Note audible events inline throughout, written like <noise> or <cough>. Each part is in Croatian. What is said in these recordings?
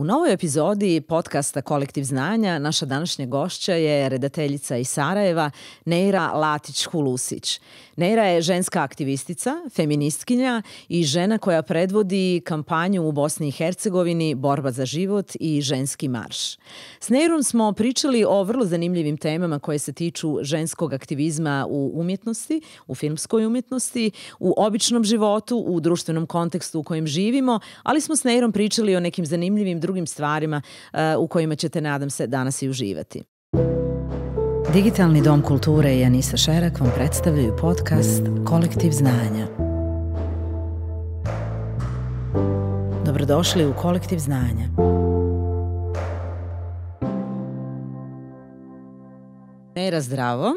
U novoj epizodi podcasta Kolektiv znanja naša današnja gošća je redateljica iz Sarajeva Neira Latić-Hulusić. Neira je ženska aktivistica, feministkinja i žena koja predvodi kampanju u Bosni i Hercegovini Borba za život i Ženski marš. S Neirom smo pričali o vrlo zanimljivim temama koje se tiču ženskog aktivizma u umjetnosti, u filmskoj umjetnosti, u običnom životu, u društvenom kontekstu u kojem živimo, ali smo s Neirom pričali o nekim zanimljivim drugim stvarima e, u kojima ćete, nadam se, danas i uživati. Digitalni dom kulture i Anisa Šerak vam predstavljaju podcast Kolektiv znanja. Dobrodošli u Kolektiv znanja. Nera, zdravo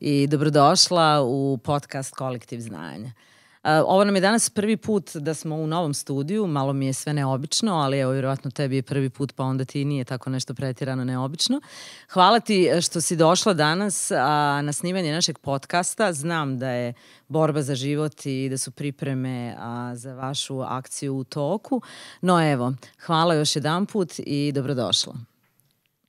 i dobrodošla u podcast Kolektiv znanja. Ovo nam je danas prvi put da smo u novom studiju, malo mi je sve neobično, ali evo, vjerojatno tebi je prvi put, pa onda ti nije tako nešto pretjerano neobično. Hvala ti e, što si došla danas na snimanje našeg podcasta. Znam da je borba za život i da su pripreme za vašu akciju u toku. No evo, hvala još jedan put i dobrodošla.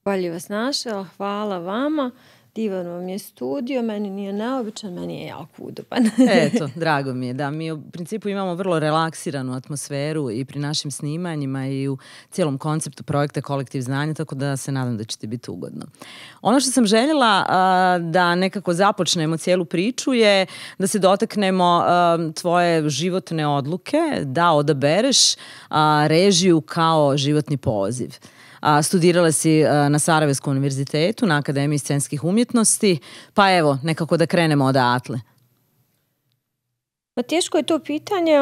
Bolje vas našao, hvala vama divan vam je studio, meni nije neobičan, meni je jako udoban. <laughs> Eto, <laughs> drago mi je da mi u principu imamo vrlo relaksiranu atmosferu i pri našim snimanjima i u cijelom konceptu projekta Kolektiv znanja, tako da se nadam da ćete biti ugodno. Ono što sam željela da nekako započnemo cijelu priču je da se dotaknemo tvoje životne odluke, da odabereš režiju kao životni poziv a, studirala si na Sarajevskom univerzitetu, na Akademiji scenskih umjetnosti, pa evo, nekako da krenemo odatle Atle. Pa teško je to pitanje,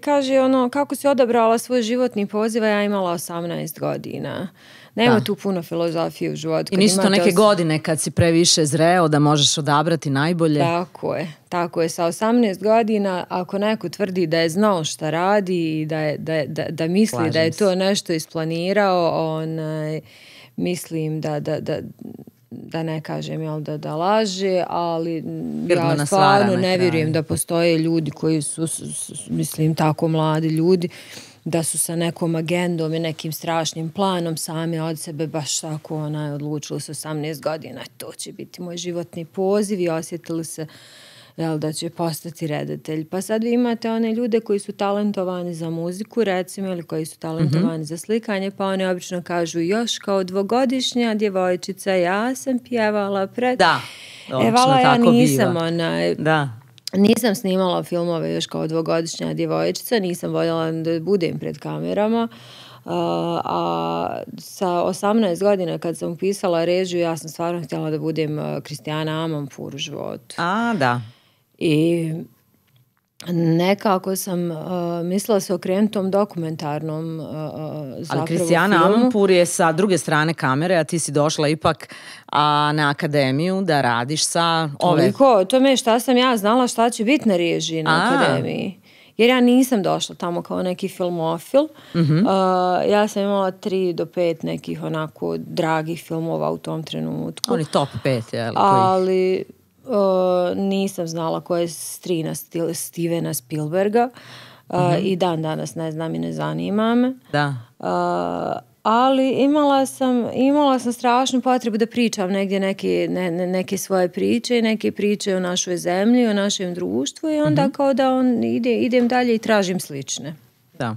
kaže ono, kako si odabrala svoj životni poziv, a ja imala 18 godina. Nema tu puno filozofije u životu. I nisu to neke godine kad si previše zreo da možeš odabrati najbolje. Tako je. Tako je. Sa 18 godina ako neko tvrdi da je znao šta radi i da, je, da, da misli da je to nešto isplanirao, onaj, mislim da, da, da da ne kažem jel da da laže, ali ja stvarno ne vjerujem da postoje ljudi koji su mislim tako mladi ljudi da su sa nekom agendom i nekim strašnim planom sami od sebe baš tako ona je odlučila s 18 godina e, to će biti moj životni poziv i osjetili se da će postati redatelj. Pa sad vi imate one ljude koji su talentovani za muziku, recimo, ili koji su talentovani mhm. za slikanje, pa oni obično kažu još kao dvogodišnja djevojčica, ja sam pjevala pred... Da, Evala, ja nisam Da. Nisam snimala filmove još kao dvogodišnja djevojčica, nisam voljela da budem pred kamerama. A, sa 18 godina kad sam upisala režiju, ja sam stvarno htjela da budem Kristijana Amanpour u životu. A, da. I nekako sam uh, mislila se okrenuti tom dokumentarnom uh, uh zapravo Ali Kristijana je sa druge strane kamere, a ti si došla ipak na akademiju da radiš sa ove... to me šta sam ja znala šta će biti na režiji na akademiji. Jer ja nisam došla tamo kao neki filmofil. Mhm. Uh, ja sam imala tri do pet nekih onako dragih filmova u tom trenutku. Oni top pet, jel? Koji... Ali E, nisam znala koja je strina stil, Stevena Spielberga e, mhm. i dan danas ne znam i ne zanima me. Da. E, ali imala sam, imala sam strašnu potrebu da pričam negdje neke, svoje priče i neke priče o našoj zemlji, o našem društvu i onda mhm. kao da on idem dalje i tražim slične. Da.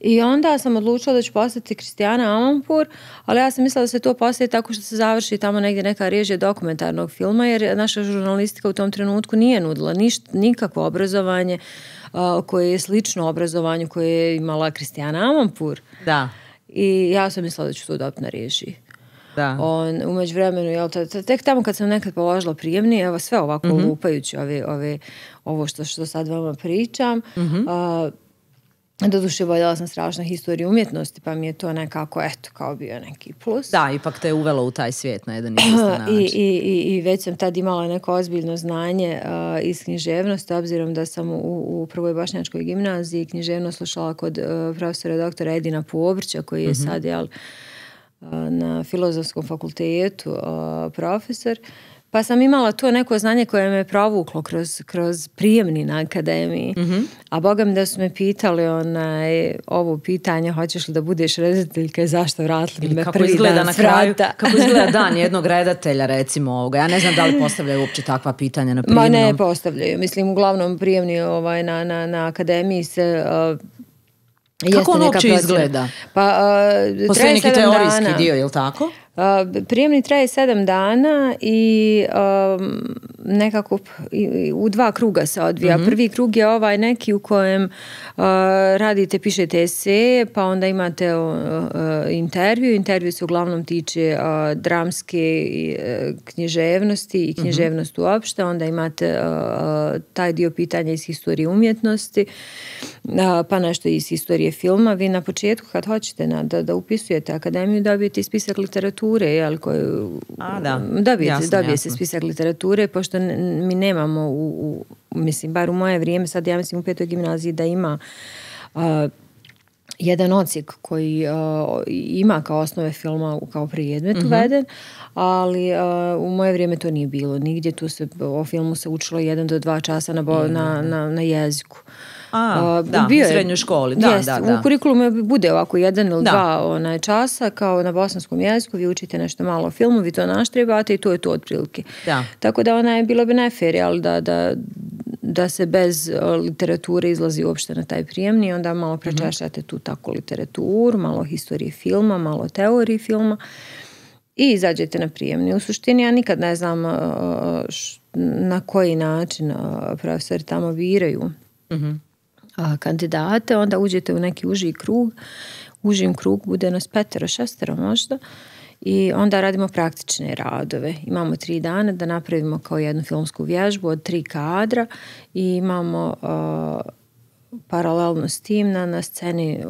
I onda sam odlučila da ću postati Kristijana Amampur, ali ja sam mislila da se to posjeti tako što se završi tamo negdje neka režija dokumentarnog filma, jer naša žurnalistika u tom trenutku nije nudila ništa, nikakvo obrazovanje koje je slično obrazovanju koje je imala Kristijana Amampur. Da. I ja sam mislila da ću to dobiti na režiji. Da. On, umeđu vremenu, jel, tek tamo kad sam nekad položila prijemni, evo sve ovako mm lupajući ove, ove, ovo što, što sad vama pričam, mm Doduše, voljela sam strašno historiju umjetnosti, pa mi je to nekako, eto, kao bio neki plus. Da, ipak te je uvelo u taj svijet na jedan <clears throat> način. I, i, I već sam tad imala neko ozbiljno znanje uh, iz književnosti, obzirom da sam u, Prvoj bašnjačkoj gimnaziji književnost slušala kod uh, profesora doktora Edina Puobrća, koji je mhm. sad, uh, na filozofskom fakultetu profesor pa sam imala to neko znanje koje me provuklo kroz, kroz prijemni na akademiji. Mm A bogam da su me pitali onaj, ovo pitanje, hoćeš li da budeš redateljka i zašto vratili me kako izgleda dan na kraju, Kako izgleda <laughs> dan jednog redatelja recimo ovoga? Ja ne znam da li postavljaju uopće takva pitanja na prijemnom. Ma ne postavljaju. Mislim, uglavnom prijemni ovaj, na, na, na akademiji se... Kako on uopće izgleda? Pa, uh, Postoji neki teorijski dana. dio, je li tako? Uh, prijemni traje sedam dana i um, nekako u dva kruga se odvija. Mhm. Prvi krug je ovaj neki u kojem radite, pišete eseje, pa onda imate uh, intervju. Intervju se uglavnom tiče dramske e, književnosti i mhm. književnost mm uopšte. Onda imate taj dio pitanja iz historije umjetnosti pa nešto iz istorije filma. Vi na početku kad hoćete na, da, da upisujete akademiju dobijete i spisak literature, jel, koju, A, da. Dobijete, dobije se spisak literature, pošto mi nemamo u, mislim, bar u moje vrijeme, sad ja mislim u petoj gimnaziji da ima jedan odsjek koji ima kao osnove filma kao prijedmet mm uveden, ali u moje vrijeme to nije bilo nigdje. Tu se, o filmu se učilo jedan do dva časa na, na, na, na jeziku. A, da, u srednjoj školi. Da, da, U kurikulumu bude ovako jedan ili dva onaj, časa kao na bosanskom jeziku, vi učite nešto malo o filmu, vi to naštrebate i to je to otprilike. Da. Tako da ona je bilo bi neferi, da, da, da se bez literature izlazi uopšte na taj prijemni, onda malo mhm. prečešljate tu tako literaturu, malo historije filma, malo teorije filma i izađete na prijemni. U suštini ja nikad ne znam na koji način profesori tamo viraju Mm kandidate, onda uđete u neki uži krug, užim krug bude nas petero, šestero možda, i onda radimo praktične radove. Imamo tri dana da napravimo kao jednu filmsku vježbu od tri kadra i imamo paralelno s tim na, sceni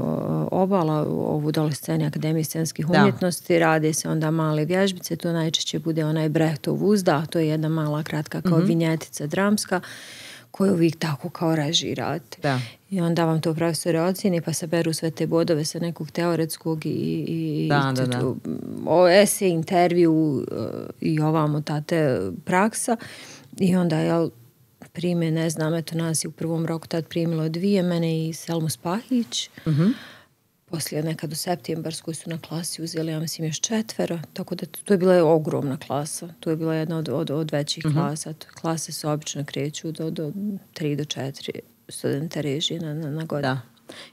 obala, ovu dole sceni Akademije scenskih umjetnosti, da. rade se onda male vježbice, to najčešće bude onaj Brehtov uzda to je jedna mala kratka kao mm vinjetica dramska koju vi tako kao režirate. Da. I onda vam to profesore ocjeni pa se beru sve te bodove sa nekog teoretskog i, i, da, da, O, ese, intervju e, i ovamo ta praksa. I onda jel, prime, ne znam, eto nas je u prvom roku tad primilo dvije, mene i Selmu Spahić. Uh poslije nekad u septembarsku su na klasi uzeli, ja mislim, još četvero, tako da to je bila ogromna klasa. To je bila jedna od, većih mhm. klasa. Klase se obično kreću do, tri do četiri studenta režije na, na godinu.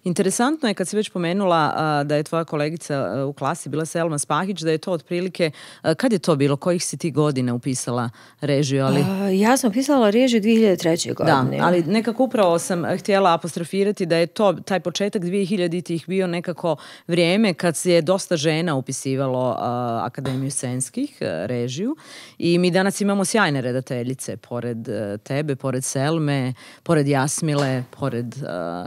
Interesantno je kad si već pomenula da je tvoja kolegica e, u klasi bila Selma Spahić, da je to otprilike, e, kad je to bilo, kojih si ti godina upisala režiju? Ali... ja sam upisala režiju 2003. godine. Da, ali nekako upravo sam htjela apostrofirati da je to taj početak 2000-ih bio nekako vrijeme kad se je dosta žena upisivalo Akademiju Senskih e, režiju i mi danas imamo sjajne redateljice pored tebe, pored Selme, pored Jasmile, pored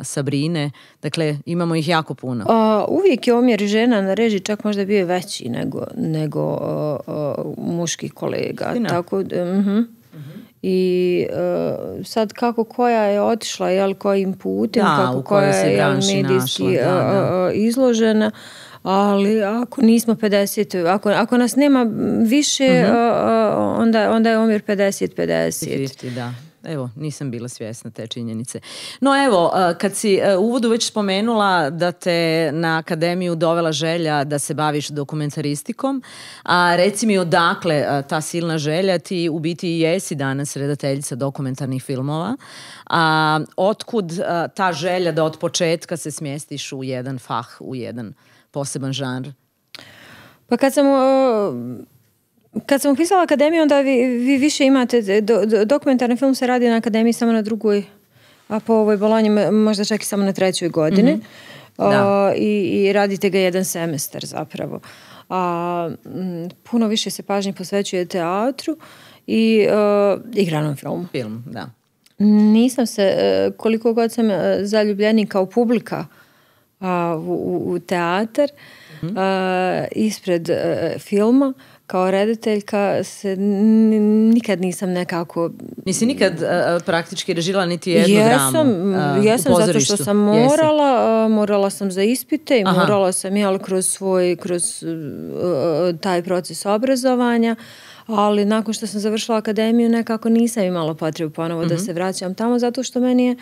Sabrine. Dakle, imamo ih jako puno. A, uvijek je omjer žena na režiji čak možda bio veći nego, nego muških kolega. Tako, mhm. I uh, sad kako koja je otišla, jel, kojim putem, da, kako koja je medijski e, e, izložena, ali ako nismo 50, ako, ako nas nema više, mhm. onda, onda je omjer 50-50. da. Evo, nisam bila svjesna te činjenice. No evo, e, kad si e, u uvodu već spomenula da te na akademiju dovela želja da se baviš dokumentaristikom, a reci mi odakle e, ta silna želja, ti u biti jesi danas redateljica dokumentarnih filmova, a otkud ta želja da od početka se smjestiš u jedan fah, u jedan poseban žanr? Pa kad sam... Kad sam upisala akademiju, onda vi, vi više imate, dokumentarni film se radi na akademiji samo na drugoj, a po ovoj bolonji možda čak i samo na trećoj godini. Mhm. i, i, radite ga jedan semestar zapravo. A, puno više se pažnje posvećuje teatru i e, igranom filmu. Film, da. Nisam se, e, koliko god sam e, zaljubljeni kao publika u, u, teatar, mhm. ispred filma, kao rediteljka se nikad nisam nekako... Nisi nikad e, e, praktički režila niti jednu jesam, e, Jesam, zato što sam morala, morala sam za ispite i morala sam, jel, kroz svoj, kroz taj proces obrazovanja, ali nakon što sam završila akademiju nekako nisam imala potrebu ponovo da mhm. se vraćam tamo, zato što meni je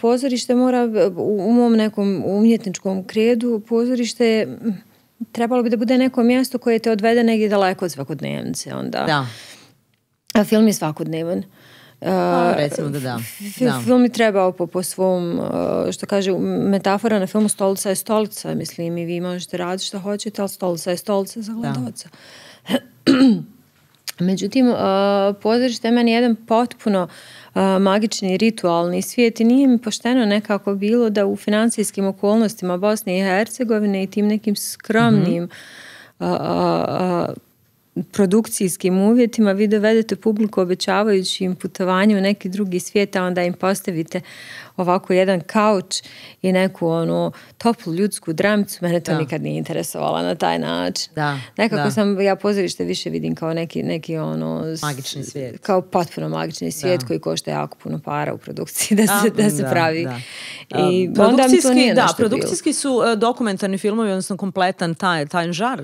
pozorište mora, u, u mom nekom umjetničkom kredu, pozorište je trebalo bi da bude neko mjesto koje te odvede negdje daleko od svakodnevnice onda. Da. A film je svakodnevan. Pa, recimo da Film je trebao po, svom, uh, što kaže, metafora na filmu stolica je stolica, mislim, i vi možete raditi što hoćete, ali stolica je stolica za gledalca. <clears throat> Međutim, uh, pozorište je meni jedan potpuno magični ritualni svijet i nije mi pošteno nekako bilo da u financijskim okolnostima Bosne i Hercegovine i tim nekim skromnim mhm. produkcijskim uvjetima vi dovedete publiku obećavajući im putovanje u neki drugi svijet, a onda im postavite ovako jedan kauč i neku onu toplu ljudsku dramcu, mene to nikad nije interesovala na taj način. Da, Nekako sam, ja pozorište više vidim kao neki, neki ono... Magični svijet. Kao potpuno magični svijet koji košta jako puno para u produkciji <laughs> da se, da se pravi. I onda mi to nije Da, produkcijski su e, dokumentarni filmovi, odnosno kompletan taj, taj žar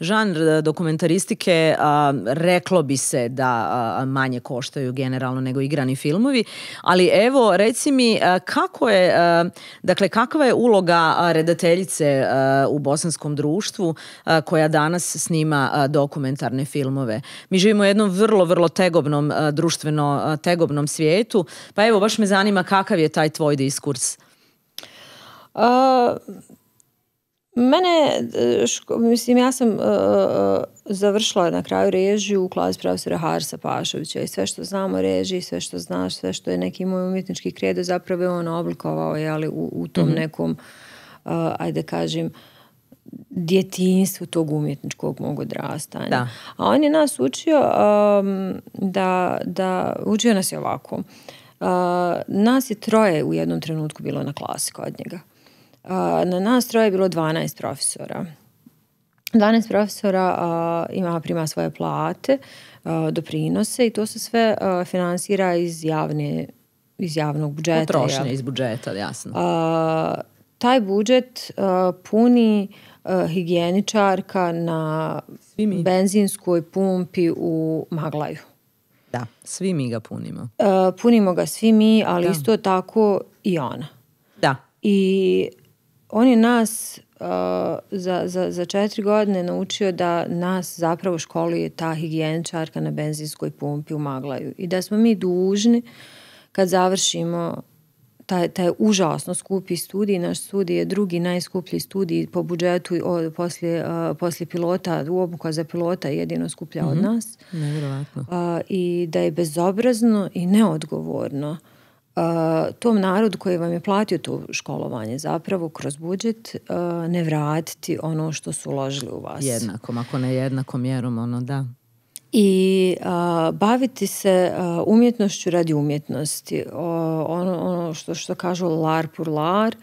žanr e, dokumentaristike uh, reklo bi se da manje koštaju generalno nego igrani filmovi, ali evo reci mi e, kako je, e, dakle, kakva je uloga redateljice e, u bosanskom društvu e, koja danas snima dokumentarne filmove? Mi živimo u jednom vrlo, vrlo tegobnom, društveno tegobnom svijetu, pa evo, baš me zanima kakav je taj tvoj diskurs? Mene, e, ško, mislim, ja sam e, e, završila na kraju režiju u klasi profesora Harsa Pašovića i sve što znamo režiji, sve što znaš, sve što je neki moj umjetnički kredo zapravo je on oblikovao jeli, u, u tom mhm. nekom, ajde kažem, Djetinstvu tog umjetničkog mog odrastanja. A on je nas učio da, da, učio nas je ovako. nas je troje u jednom trenutku bilo na klasi kod njega na nas troje je bilo 12 profesora. 12 profesora ima prima svoje plate, doprinose i to se sve financira finansira iz javne iz javnog budžeta. Potrošnje iz budžeta, jasno. taj budžet puni higijeničarka na benzinskoj pumpi u Maglaju. Da, svi mi ga punimo. punimo ga svi mi, ali isto tako i ona. Da. I on je nas uh, za, za, za četiri godine naučio da nas zapravo školuje ta higijenčarka na benzinskoj pumpi u Maglaju i da smo mi dužni kad završimo taj, taj užasno skupi studij, naš studij je drugi najskuplji studij po budžetu uh, poslije, pilota, u obuka za pilota je jedino skuplja od mhm. nas. Nevjerojatno. Uh, I da je bezobrazno i neodgovorno tom narodu koji vam je platio to školovanje zapravo kroz budžet ne vratiti ono što su uložili u vas. Jednakom, ako ne jednakom mjerom, ono da. I baviti se umjetnošću radi umjetnosti. Ono, ono, što, što kažu lar pur lar.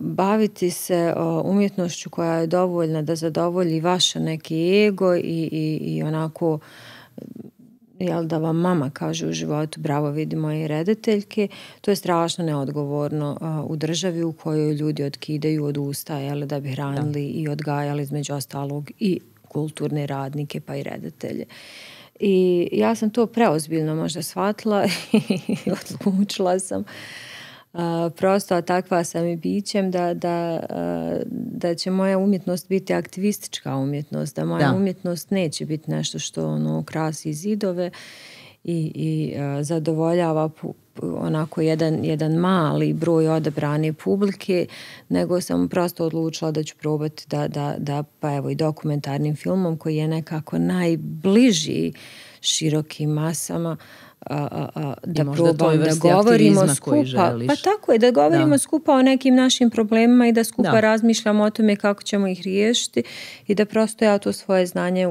baviti se umjetnošću koja je dovoljna da zadovolji vaše neki ego i onako jel da vam mama kaže u životu bravo vidi i redateljke, to je strašno neodgovorno u državi u kojoj ljudi otkidaju od usta da bi hranili i odgajali između ostalog i kulturne radnike pa i redatelje. I ja sam to preozbiljno možda shvatila <laughs> i odlučila sam prosto, a takva sam i bićem da, da, da će moja umjetnost biti aktivistička umjetnost, da moja umjetnost neće biti nešto što ono krasi zidove i, i zadovoljava onako jedan, jedan mali broj odabrane publike, nego sam prosto odlučila da ću probati da, da, da pa evo i dokumentarnim filmom koji je nekako najbliži širokim masama da da govorimo skupa. Pa tako je, da govorimo skupa o nekim našim problemima i da skupa razmišljamo o tome kako ćemo ih riješiti i da prosto ja to svoje znanje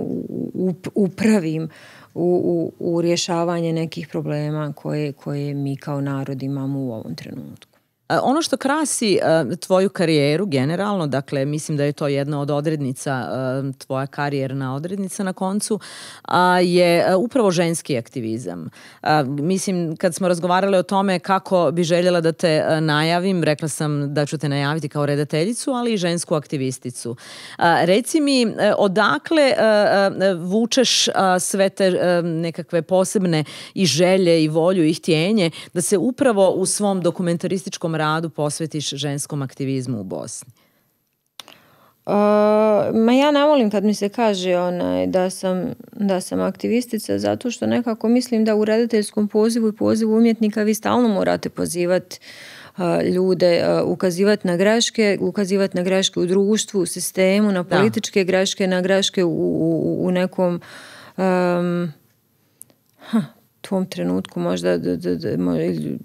upravim u, u, u rješavanje nekih problema koje, koje mi kao narod imamo u ovom trenutku. E, ono što krasi e, tvoju karijeru generalno, dakle mislim da je to jedna od odrednica, e, tvoja karijerna odrednica na koncu, je upravo ženski aktivizam. Mislim, kad smo razgovarali o tome kako bi željela da te najavim, rekla sam da ću te najaviti kao redateljicu, ali i žensku aktivisticu. Reci mi, odakle vučeš sve te nekakve posebne i želje i volju i htjenje da se upravo u svom dokumentarističkom radu posvetiš ženskom aktivizmu u Bosni? ma ja ne volim kad mi se kaže da, sam, aktivistica zato što nekako mislim da u redateljskom pozivu i pozivu umjetnika vi stalno morate pozivati ljude, ukazivati na greške, ukazivati na greške u društvu, u sistemu, na političke greške, na greške u, u, nekom tom trenutku možda d, d,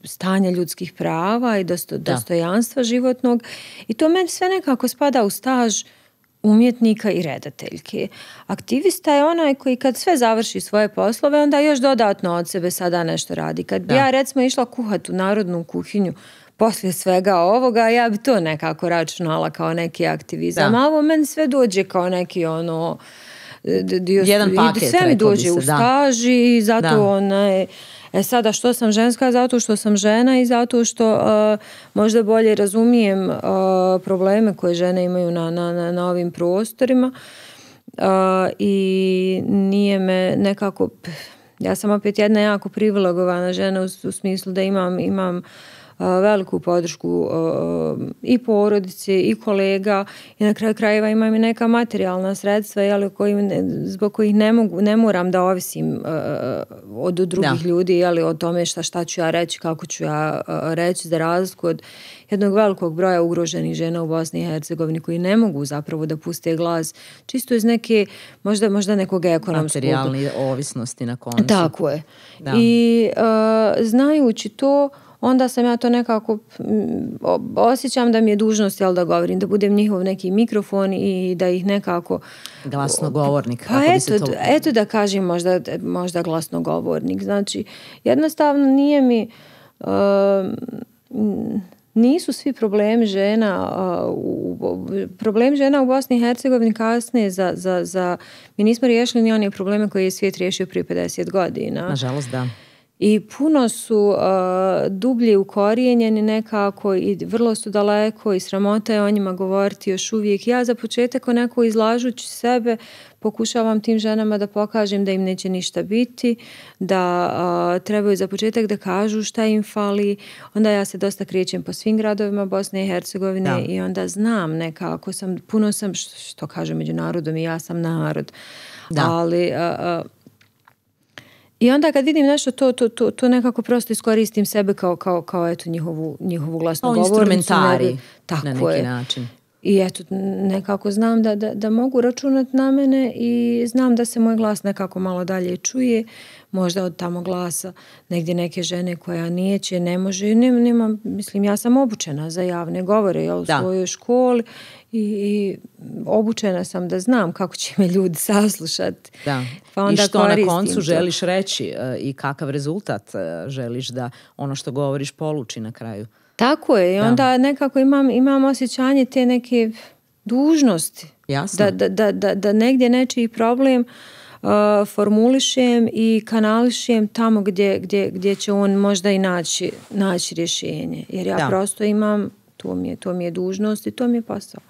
stanje ljudskih prava i dostojanstva životnog i to meni sve nekako spada u staž umjetnika i redateljke. Aktivista je onaj koji kad sve završi svoje poslove, onda još dodatno od sebe sada nešto radi. Kad bi ja recimo išla kuhat u narodnu kuhinju, poslije svega ovoga, ja bi to nekako računala kao neki aktivizam. A ovo meni sve dođe kao neki ono dio, Jedan paket, sve mi dođe se, u staž i zato da. E sada što sam ženska zato što sam žena i zato što e, možda bolje razumijem e, probleme koje žene imaju na, na, na ovim prostorima e, i nije me nekako, ja sam opet jedna jako privilegovana žena u, u smislu da imam, imam veliku podršku i porodice i kolega i na kraju krajeva imam i neka materijalna sredstva zbog kojih ne, mogu, ne moram da ovisim od drugih da. ljudi jel, o tome šta, šta ću ja reći, kako ću ja reći za razliku od jednog velikog broja ugroženih žena u Bosni i Hercegovini koji ne mogu zapravo da puste glas čisto iz neke, možda, možda nekog ekonomskog. Materijalne ovisnosti na koncu. Tako je. I znajući to onda sam ja to nekako osjećam da mi je dužnost jel da govorim, da budem njihov neki mikrofon i da ih nekako glasnogovornik. Pa eto, to... eto da kažem možda, možda glasnogovornik. Znači, jednostavno nije mi um, nisu svi problemi žena problem žena u Bosni i Hercegovini Kasne za, za, za mi nismo riješili ni one probleme koje je svijet riješio prije 50 godina. Nažalost da i puno su uh, dublje ukorijenjeni nekako i vrlo su daleko i sramota je o njima govoriti još uvijek. Ja za početak onako izlažući sebe pokušavam tim ženama da pokažem da im neće ništa biti, da uh, trebaju za početak da kažu šta im fali. Onda ja se dosta krećem po svim gradovima Bosne i Hercegovine i onda znam nekako sam, puno sam, što, kažem, među narodom i ja sam narod. Ali... Uh, uh, i onda kad vidim nešto, to, to, to, to nekako prosto iskoristim sebe kao, kao, kao eto, njihovu, njihovu glasnu govornicu. tako na neki način. I eto, nekako znam da, da, da mogu računat na mene i znam da se moj glas nekako malo dalje čuje. Možda od tamo glasa negdje neke žene koja nije će, ne može. mislim, ja sam obučena za javne govore ja u svojoj školi i, obučena sam da znam kako će me ljudi saslušati. Da. Pa onda I što na koncu želiš reći e, i kakav rezultat e, želiš da ono što govoriš poluči na kraju. Tako je i onda nekako imam, imam osjećanje te neke dužnosti. Jasno. Da, da, da, da negdje nečiji problem e, formulišem i kanališem tamo gdje, gdje, gdje će on možda i naći, naći rješenje. Jer ja prosto imam, to mi, je, to mi je dužnost i to mi je posao.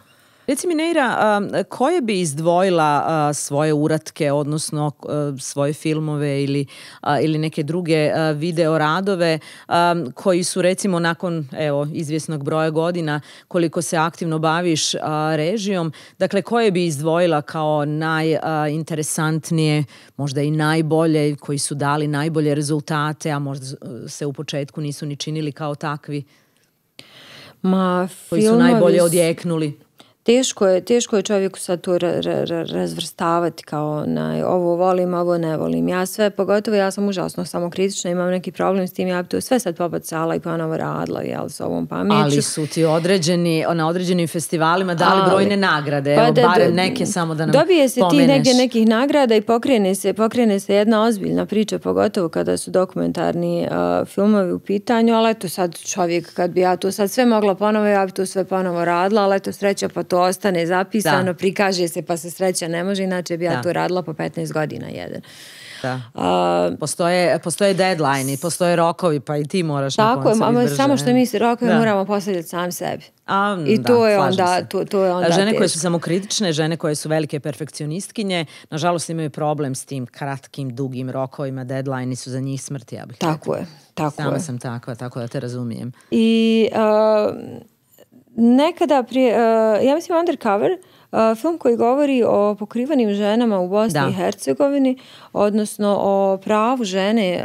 Reci mi Neira, koje bi izdvojila svoje uratke, odnosno svoje filmove ili, ili neke druge video radove koji su recimo nakon evo, izvjesnog broja godina koliko se aktivno baviš režijom, dakle koje bi izdvojila kao najinteresantnije, možda i najbolje, koji su dali najbolje rezultate, a možda se u početku nisu ni činili kao takvi? Ma, koji su najbolje odjeknuli teško je, teško je čovjeku sad to razvrstavati kao na, ovo volim, ovo ne volim. Ja sve, pogotovo ja sam užasno samokritična, imam neki problem s tim, ja bi to sve sad pobacala i ponovo radila, jel, s ovom pameću. Ali su ti određeni, na određenim festivalima dali brojne nagrade, pa evo, barem neke samo da nam Dobije se pomeneš. ti negdje nekih nagrada i pokrene se, pokrene se jedna ozbiljna priča, pogotovo kada su dokumentarni filmovi u pitanju, ali eto sad čovjek, kad bi ja to sad sve mogla ponovo, ja bi to sve ponovo radila, ali eto sreća pa to ostane zapisano, prikaže se pa se sreća ne može, inače bi ja da. to radila po 15 godina jedan. Da. postoje, postoje deadline i postoje rokovi, pa i ti moraš tako, na Tako, samo što mi se rokovi moramo postavljati sam sebi. A, I to, je onda, to, to je onda... Žene koje su samokritične, žene koje su velike perfekcionistkinje, nažalost imaju problem s tim kratkim, dugim rokovima, deadline su za njih smrt, ja bih Tako je, tako Sama sam takva, tako da te razumijem. I nekada prije, e, ja mislim Undercover, uh, film koji govori o pokrivanim ženama u Bosni i Hercegovini, odnosno o pravu žene e,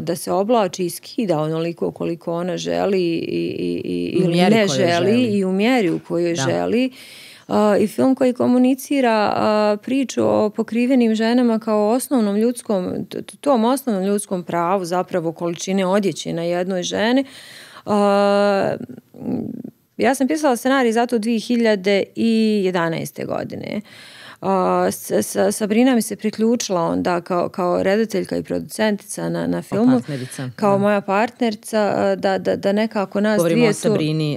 da se oblači i skida onoliko koliko ona želi i, i, i ili ne želi, i u mjeri u kojoj želi. I film koji komunicira priču o pokrivenim ženama kao osnovnom ljudskom, tom osnovnom ljudskom pravu zapravo količine odjeće na jednoj žene Uh, ja sam pisala scenarij zato 2011. godine. Sabrina mi se priključila onda kao, kao redateljka i producentica na, filmu. Kao, moja partnerca da, da, da nekako nas dvije su...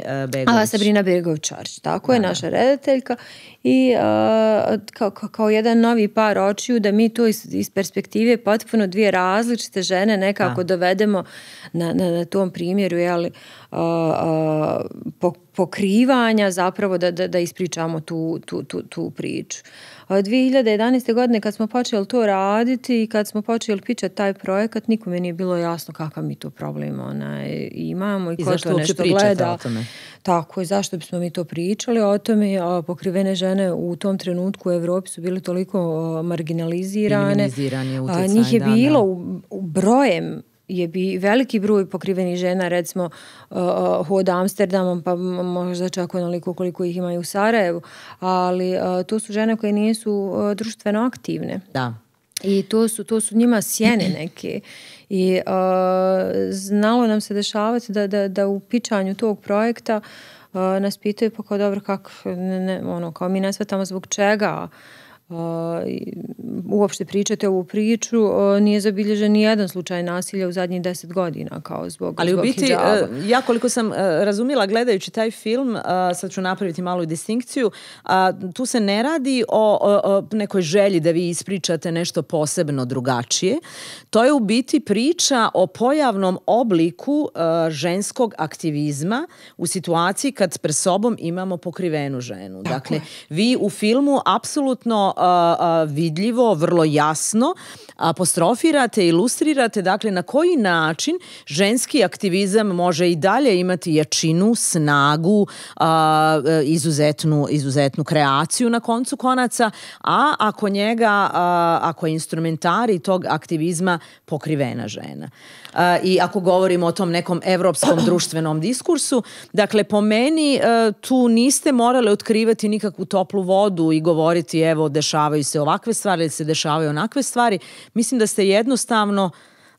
E, a, Sabrina begović tako je, naša redateljka. I kao, jedan novi par očiju da mi tu iz, perspektive potpuno dvije različite žene nekako dovedemo na, na, tom primjeru, jeli, pokrivanja zapravo da, da, ispričamo tu, tu, tu, tu priču. 2011. godine kad smo počeli to raditi i kad smo počeli pićati taj projekat, nikome nije bilo jasno kakav mi to problem onaj, imamo i, I ko zašto to nešto gleda. tome? Tako je, zašto bismo mi to pričali o tome? pokrivene žene u tom trenutku u Europi su bile toliko marginalizirane. A, njih je bilo u brojem je bi veliki broj pokrivenih žena recimo hoda Amsterdamom pa možda čak onoliko koliko ih imaju u Sarajevu, ali to su žene koje nisu društveno aktivne. Da. I to su, to su njima sjene neke. I znalo nam se dešavati da, da, da u pičanju tog projekta nas pitaju pa kao dobro kako, ne, ono, kao mi ne zbog čega uopšte pričate ovu priču, nije zabilježen ni jedan slučaj nasilja u zadnjih deset godina kao zbog Ali u biti, e, ja koliko sam e, razumjela gledajući taj film, e, sad ću napraviti malu distinkciju, tu se ne radi o, nekoj želji da vi ispričate nešto posebno drugačije. To je u biti priča o pojavnom obliku ženskog aktivizma u situaciji kad pred sobom imamo pokrivenu ženu. Dakle, vi u filmu apsolutno vidljivo, vrlo jasno apostrofirate, ilustrirate dakle na koji način ženski aktivizam može i dalje imati jačinu, snagu, izuzetnu, izuzetnu kreaciju na koncu konaca, a ako njega, ako je instrumentari tog aktivizma pokrivena žena i ako govorimo o tom nekom europskom <clears throat> društvenom diskursu. Dakle, po meni e, tu niste morali otkrivati nikakvu toplu vodu i govoriti evo dešavaju se ovakve stvari ili se dešavaju onakve stvari. Mislim da ste jednostavno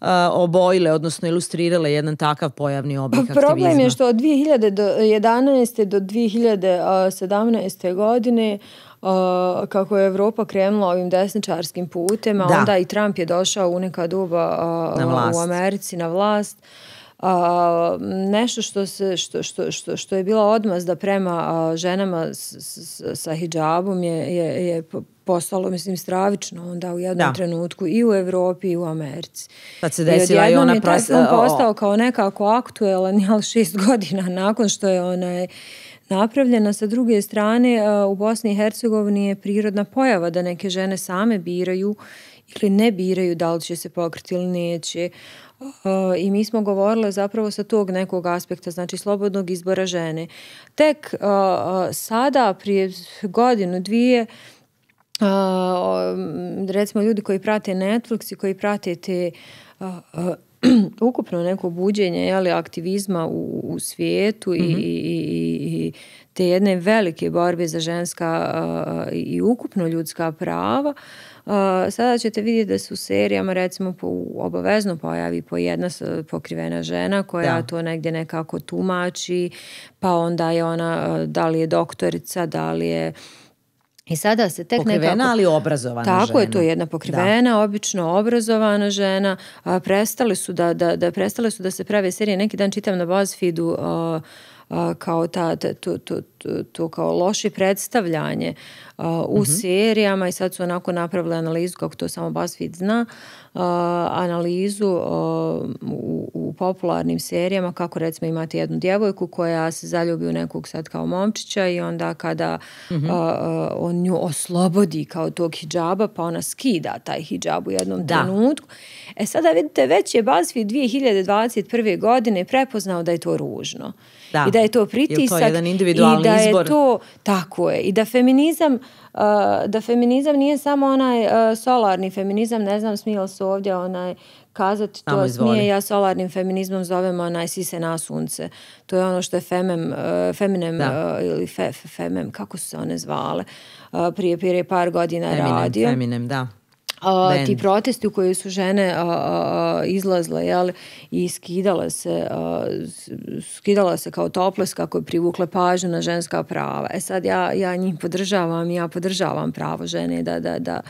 e, obojile, odnosno ilustrirale jedan takav pojavni oblik Problem aktivizma. Problem je što od 2011. do 2017. E, godine kako je Europa krenula ovim desničarskim putem, a da. onda i Trump je došao u neka doba u Americi na vlast. Uh, nešto što, se, što, što, što, što je bila odmazda prema ženama s, sa hijabom je, je, je postalo, mislim, stravično onda u jednom trenutku i u Europi i u Americi. Sad se desila ona... postao kao nekako aktuelan, jel, šest <laughs> godina nakon što je onaj napravljena. Sa druge strane, e, u Bosni i Hercegovini je prirodna pojava da neke žene same biraju ili ne biraju da li će se pokriti ili neće. E, I mi smo govorile zapravo sa tog nekog aspekta, znači slobodnog izbora žene. Tek e, sada, prije godinu, dvije, recimo ljudi koji prate Netflix i koji prate te <clears throat> ukupno neko buđenje jeli, aktivizma u, svijetu mhm. i, i, te jedne velike borbe za ženska i ukupno ljudska prava, sada ćete vidjeti da su u serijama recimo po, obavezno pojavi po jedna pokrivena žena koja to negdje nekako tumači, pa onda je ona, da li je doktorica, da li je i sada se tek pokrivena, ali obrazovana Tako žena. Tako je, to jedna pokrivena, obično obrazovana žena. prestali su da, prestale su da se prave serije. Neki dan čitam na BuzzFeedu kao ta, ta, to, kao loše predstavljanje u mhm. serijama i sad su onako napravili analizu kako to samo BuzzFeed zna analizu u, popularnim serijama kako recimo imate jednu djevojku koja se zaljubi u nekog sad kao momčića i onda kada mhm. on nju oslobodi kao tog hijaba pa ona skida taj hijab u jednom trenutku. E sada vidite već je BuzzFeed 2021. godine prepoznao da je to ružno. I da je to pritisak. Je i da je to tako je. I da feminizam Eh, da feminizam nije samo onaj eh, solarni feminizam, ne znam smije su ovdje onaj kazati to smije ja solarnim feminizmom zovem onaj sise na sunce. To je ono što je femem, eh, feminem ili femem, kako su se one zvale, prije, prije par godina feminem, radio. Feminem, da a ti protesti u koje su žene Izlazile izlazle jel, i skidala se, skidala se kao toples kako je privukle pažnju na ženska prava. E sad ja, ja njih podržavam, ja podržavam pravo žene da, da, da,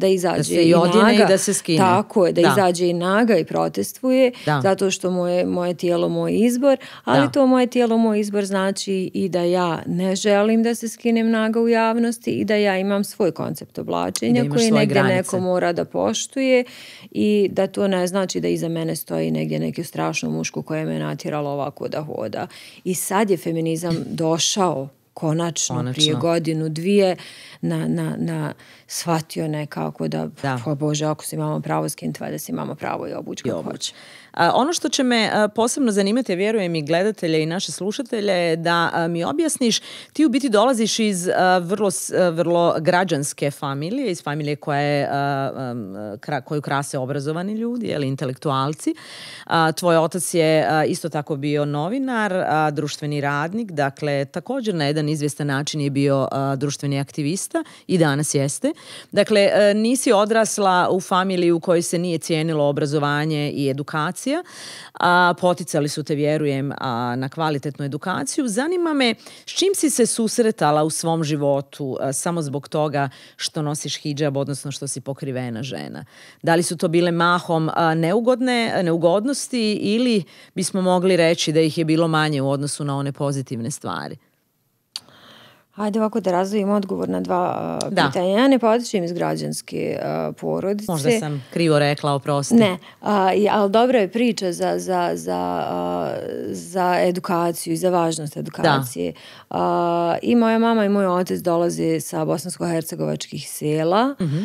da izađe i, odjene naga. i da se skine. Tako je, da, izađe i naga i protestuje, zato što moje, moje tijelo moj izbor, ali to moje tijelo moj izbor znači i da ja ne želim da se skinem naga u javnosti i da ja imam svoj koncept oblačenja koji negdje neko mora da poštuje i da to ne znači da iza mene stoji negdje neki strašno muško koje me natjeralo ovako da hoda. I sad je feminizam došao konačno, konačno. prije godinu, dvije na, na, na shvatio nekako da, da. po Bože, ako si imamo pravo s da si imamo pravo i obuć. I hoće. Ono što će me posebno zanimati, vjerujem i gledatelje i naše slušatelje, je da mi objasniš, ti u biti dolaziš iz vrlo, vrlo građanske familije, iz familije koja koju krase obrazovani ljudi, Ali intelektualci. Tvoj otac je isto tako bio novinar, društveni radnik, dakle također na jedan izvjestan način je bio društveni aktivista i danas jeste. Dakle, nisi odrasla u familiji u kojoj se nije cijenilo obrazovanje i edukacija, a, poticali su te, vjerujem, a, na kvalitetnu edukaciju. Zanima me s čim si se susretala u svom životu samo zbog toga što nosiš hijab, odnosno što si pokrivena žena. Da li su to bile mahom neugodne, neugodnosti ili bismo mogli reći da ih je bilo manje u odnosu na one pozitivne stvari? Hajde ovako da razvijem odgovor na dva pitanja. Ja ne potičem iz građanske porodice. Možda sam krivo rekla, oprosti. Ne, ali dobra je priča za, za, za, za edukaciju i za važnost edukacije. I moja mama i moj otec dolaze sa bosansko-hercegovačkih sela mhm.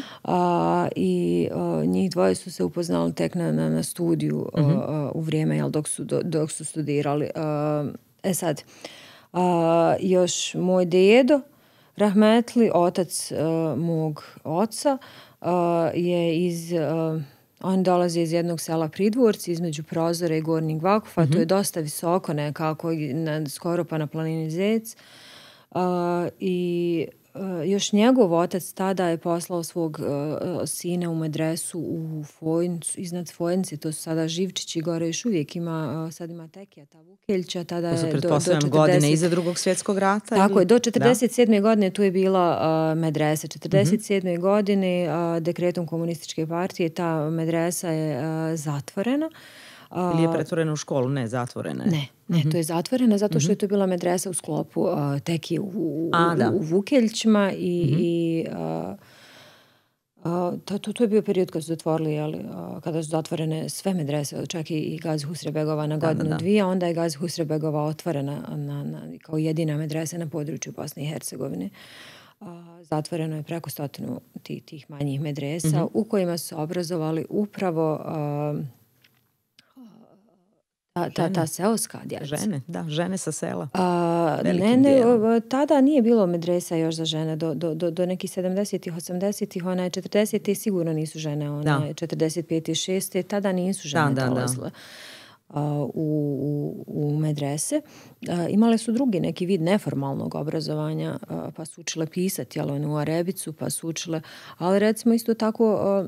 i njih dvoje su se upoznali tek na, na, studiju mhm. u vrijeme jel, dok, su, dok su studirali. E sad, a, još moj dedo Rahmetli, otac e, mog oca, e, je iz... E, on dolazi iz jednog sela Pridvorci, između Prozora i Gornjeg Vakufa. Mm To mhm. je dosta visoko nekako, na, skoro pa na planini Zec. I Eh, još njegov otac tada je poslao svog eh, eh, sina u medresu u iznad fojnice, to su sada Živčići gore još uvijek ima, sad ima Tekija tada je do, do godine iza drugog svjetskog rata? Tako je, do 47. godine tu je bila medresa. 47. Mhm. godine dekretom komunističke partije ta medresa je zatvorena. Ili je pretvorena u školu? Ne, zatvorena je. Ne, ne, to je mhm. zatvorena zato što je mhm. to bila medresa u sklopu teki u, u, A, i, mhm. to, to, je bio period kad su zatvorili, ali kada su zatvorene sve medrese, čak i, i Gazi Husrebegova na godinu da, da, dvije, onda je Gazi Husrebegova otvorena na, na, kao jedina medresa na području Bosne i Hercegovine. zatvoreno je preko stotinu tih, tih manjih medresa u kojima su obrazovali upravo ta, ta, ta seoska djeca. Žene, da, žene sa sela. ne, ne, tada nije bilo medresa još za žene. Do, do, do, do nekih 70-ih, 80-ih, ona je 40-ih, sigurno nisu žene. Ona je 45 i 6 tada nisu žene da, dolazile. U, u, medrese. Imale su drugi neki vid neformalnog obrazovanja, pa su učile pisati, jel, u Arebicu, pa su učile, ali recimo isto tako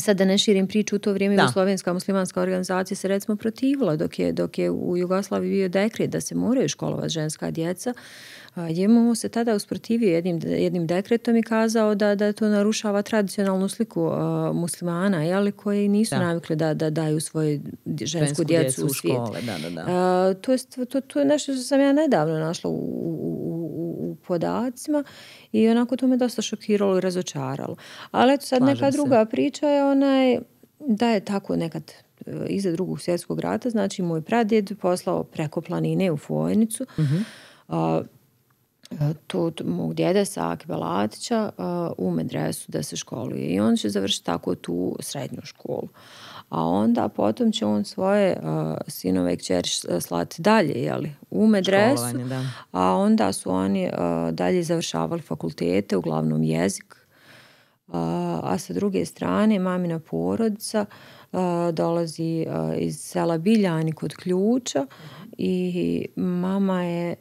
Sad da ne širim priču, u to vrijeme da. Slovenska muslimanska organizacija se recimo protivila dok je, dok je u Jugoslaviji bio dekret da se moraju školovati ženska djeca. Jemo se tada usprotivio jednim, dekretom i kazao da, da to narušava tradicionalnu sliku uh, muslimana, ali koji nisu da. navikli da, da daju svoju žensku, djecu, u svijet. da, da, da. to, je, to, to nešto što sam ja nedavno našla u, u, podacima i onako to me dosta šokiralo i razočaralo. Ali eto sad neka druga priča je onaj da je tako nekad e, iza drugog svjetskog rata, znači moj pradjed poslao preko planine u Fojnicu. Uh E, tu mog djede Saki Balatića e, u medresu da se školuje i on će završiti tako tu srednju školu. A onda potom će on svoje e, sinove i kćeri slati dalje, jeli, u medresu. A onda su oni dalje završavali fakultete, uglavnom jezik. a sa druge strane, mamina porodica dolazi iz sela Biljani kod Ključa i mama je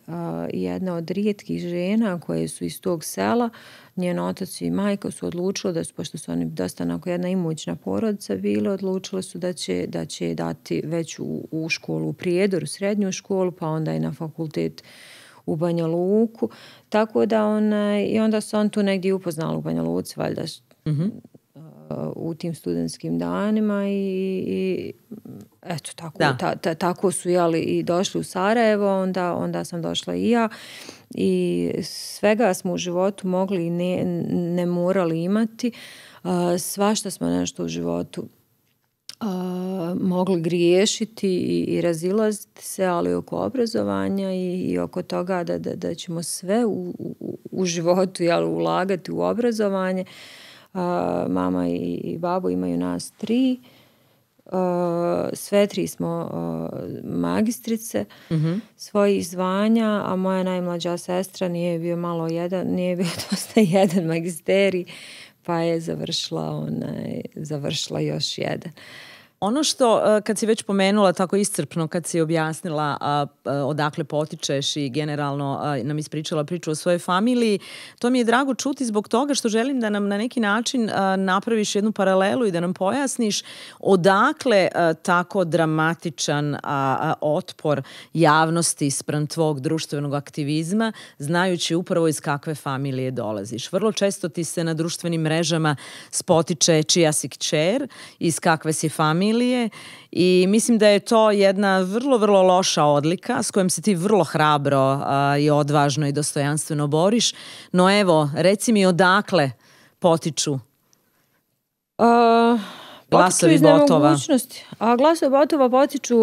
jedna od rijetkih žena koje su iz tog sela. Njen otac i majka su odlučili da su, pošto su oni dosta onako jedna imućna porodica bile, odlučili su da će, da će dati već u, u školu u Prijedoru, srednju školu, pa onda i na fakultet u Banja Luku. Tako da ona, i onda se on tu negdje upoznali u Banja Luci, valjda mm u tim studentskim danima i, i eto tako, ta, tako su jeli i došli u Sarajevo, onda, onda sam došla i ja i svega smo u životu mogli i ne, ne morali imati. Svašta smo nešto u životu mogli griješiti i, razilaziti se, ali oko obrazovanja i, oko toga da, da, da ćemo sve u, u, životu ulagati u obrazovanje, mama i babu imaju nas tri. Sve tri smo magistrice mhm. svojih zvanja, a moja najmlađa sestra nije bio malo jedan, nije bio <laughs> dosta jedan magisterij, pa je završila, onaj, završila još jedan. Ono što, e, kad si već pomenula tako iscrpno, kad si objasnila e, odakle potičeš i generalno nam ispričala priču o svojoj familiji, to mi je drago čuti zbog toga što želim da nam na neki način napraviš jednu paralelu i da nam pojasniš odakle tako dramatičan otpor javnosti spram tvog društvenog aktivizma, znajući upravo iz kakve familije dolaziš. Vrlo često ti se na društvenim mrežama spotiče čija si kćer, iz kakve si familije, familije i mislim da je to jedna vrlo, vrlo loša odlika s kojom se ti vrlo hrabro i odvažno i dostojanstveno boriš. No evo, reci mi odakle potiču uh, glasovi iz botova. A glasovi botova potiču,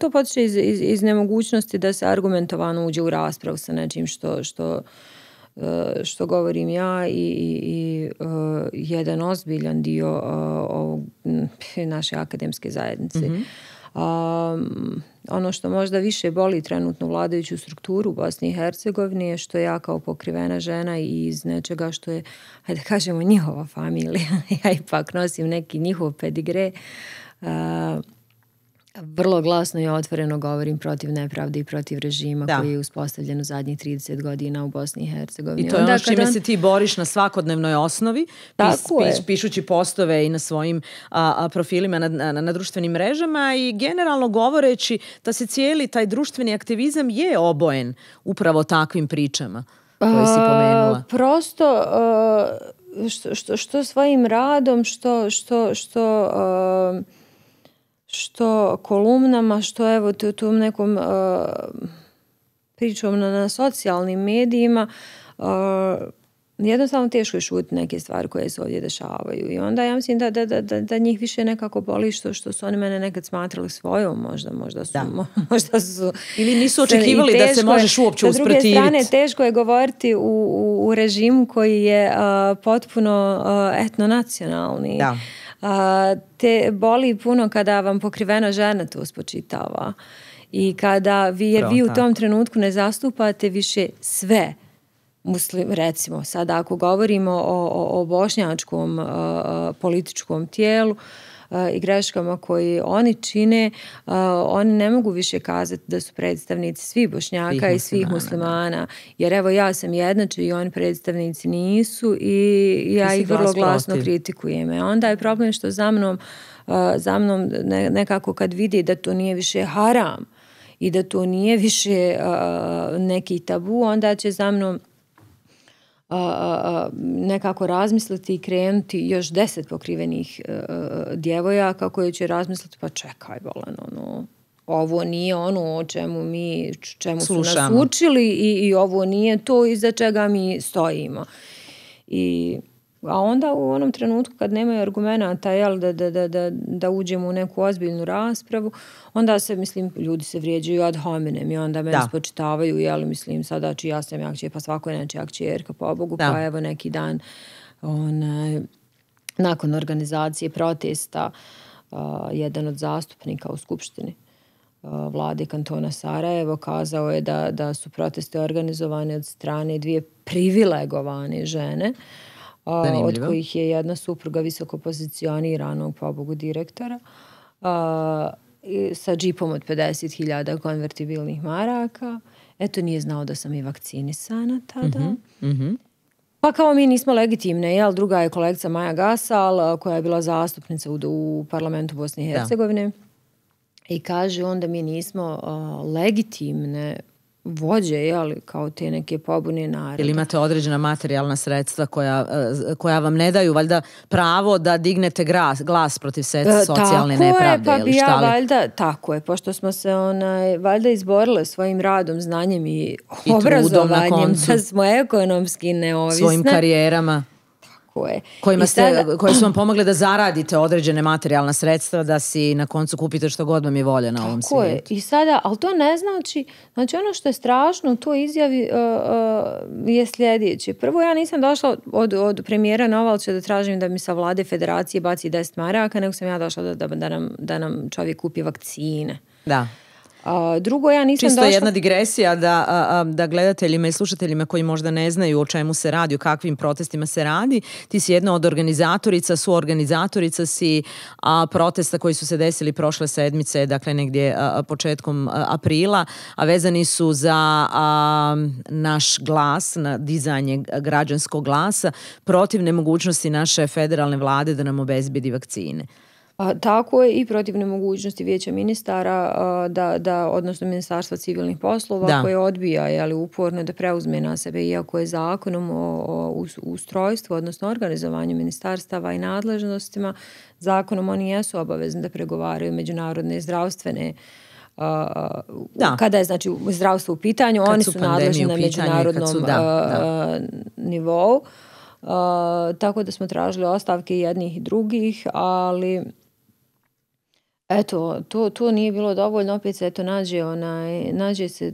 to potiče iz, nemogućnosti da se argumentovano uđe u raspravu sa nečim što, što E, što govorim ja i, i, i e, jedan ozbiljan dio e, naše akademske zajednice. Mhm. ono što možda više boli trenutno vladajuću strukturu u Bosni i Hercegovini je što ja kao pokrivena žena iz nečega što je, hajde kažemo, njihova familija. <laughs> ja ipak nosim neki njihov pedigre vrlo glasno i otvoreno govorim protiv nepravde i protiv režima da. koji je uspostavljen u zadnjih 30 godina u Bosni i Hercegovini. I to je ono s čime se ti boriš na svakodnevnoj osnovi, pis, pišući postove i na svojim profilima na, na, na, društvenim mrežama i generalno govoreći da se cijeli taj društveni aktivizam je obojen upravo takvim pričama koje si pomenula. A, prosto... što, što, što svojim radom, što, što, što što kolumnama, što evo tu, tu nekom e, pričom na, socijalnim medijima, e, jednostavno teško je šuti neke stvari koje se ovdje dešavaju i onda ja mislim da, da, da, da njih više nekako boli što, što su oni mene nekad smatrali svojom možda, možda su, <laughs> su ili nisu očekivali da se možeš uopće usprotiviti. S druge strane teško je govoriti u, u, režimu koji je e, potpuno uh, etnonacionalni. Da a, te boli puno kada vam pokrivena žena to spočitava i kada vi, jer vi u tom trenutku ne zastupate više sve muslim, recimo sada ako govorimo o, o, bošnjačkom političkom tijelu, i greškama koji oni čine, oni ne mogu više kazati da su predstavnici svih bošnjaka i svih muslimana. Jer evo ja sam jednače i oni predstavnici nisu i ja ih vrlo glasno kritikujem. E, onda je problem što za mnom, za mnom nekako kad vidi da to nije više haram i da to nije više neki tabu, onda će za mnom nekako razmisliti i krenuti još deset pokrivenih e, e, djevojaka koji će razmisliti pa čekaj bolan ono ovo nije ono o čemu mi čemu su nas učili i, i ovo nije to iza čega mi stojimo i a onda u onom trenutku kad nemaju argumenata jel, da, da, da, da uđemo u neku ozbiljnu raspravu, onda se, mislim, ljudi se vrijeđaju ad hominem i onda me da. spočitavaju, jel, mislim, sada znači, ću ja sam jak će, pa svako je nečijak čerka, pa Bogu, pa evo neki dan nakon organizacije protesta jedan od zastupnika u Skupštini vlade kantona Sarajevo kazao je da, da su proteste organizovane od strane dvije privilegovane žene od kojih je jedna supruga visoko pozicioniranog pobogu direktora sa džipom od 50.000 konvertibilnih maraka. Eto, nije znao da sam i vakcinisana tada. Mm -hmm. Pa kao mi nismo legitimne, jel? Druga je kolegica Maja Gasal, koja je bila zastupnica u, parlamentu Bosne i Hercegovine. I kaže onda mi nismo legitimne vođe, jel, kao te neke pobune narode. Ili imate određena materijalna sredstva koja, e, koja vam ne daju valjda pravo da dignete glas, glas protiv se e, socijalne tako nepravde. je, pa ja valjda, tako je, pošto smo se onaj, valjda izborile svojim radom, znanjem i, obrazovanjem, da smo ekonomski neovisne. Svojim karijerama kojima koje su vam pomogle da zaradite određene materijalna sredstva, da si na koncu kupite što god vam je volja na ovom svijetu. I sada, ali to ne znači, znači ono što je strašno u toj izjavi e, e, je sljedeće. Prvo, ja nisam došla od, od premijera Novalća da tražim da mi sa vlade federacije baci 10 maraka, nego sam ja došla da, da, da, nam, da nam čovjek kupi vakcine. Da. Drugo, ja nisam Čisto došla... jedna digresija da, da gledateljima i slušateljima koji možda ne znaju o čemu se radi, o kakvim protestima se radi, ti si jedna od organizatorica, su organizatorica si a, protesta koji su se desili prošle sedmice, dakle negdje početkom aprila, a vezani su za naš glas, na dizanje građanskog glasa protiv nemogućnosti naše federalne vlade da nam obezbedi vakcine. Tako je i protiv nemogućnosti vijeća ministara, da, da, odnosno ministarstva civilnih poslova koje odbija ali uporno da preuzme na sebe, iako je zakonom o, o ustrojstvu, odnosno organizovanju ministarstava i nadležnostima, zakonom oni jesu obavezni da pregovaraju međunarodne zdravstvene kada je znači zdravstvo u pitanju, oni su, nadležni na međunarodnom da, nivou. tako da smo tražili ostavke jednih i drugih, ali Eto, to, to nije bilo dovoljno, opet se eto nađe, onaj, nađe se,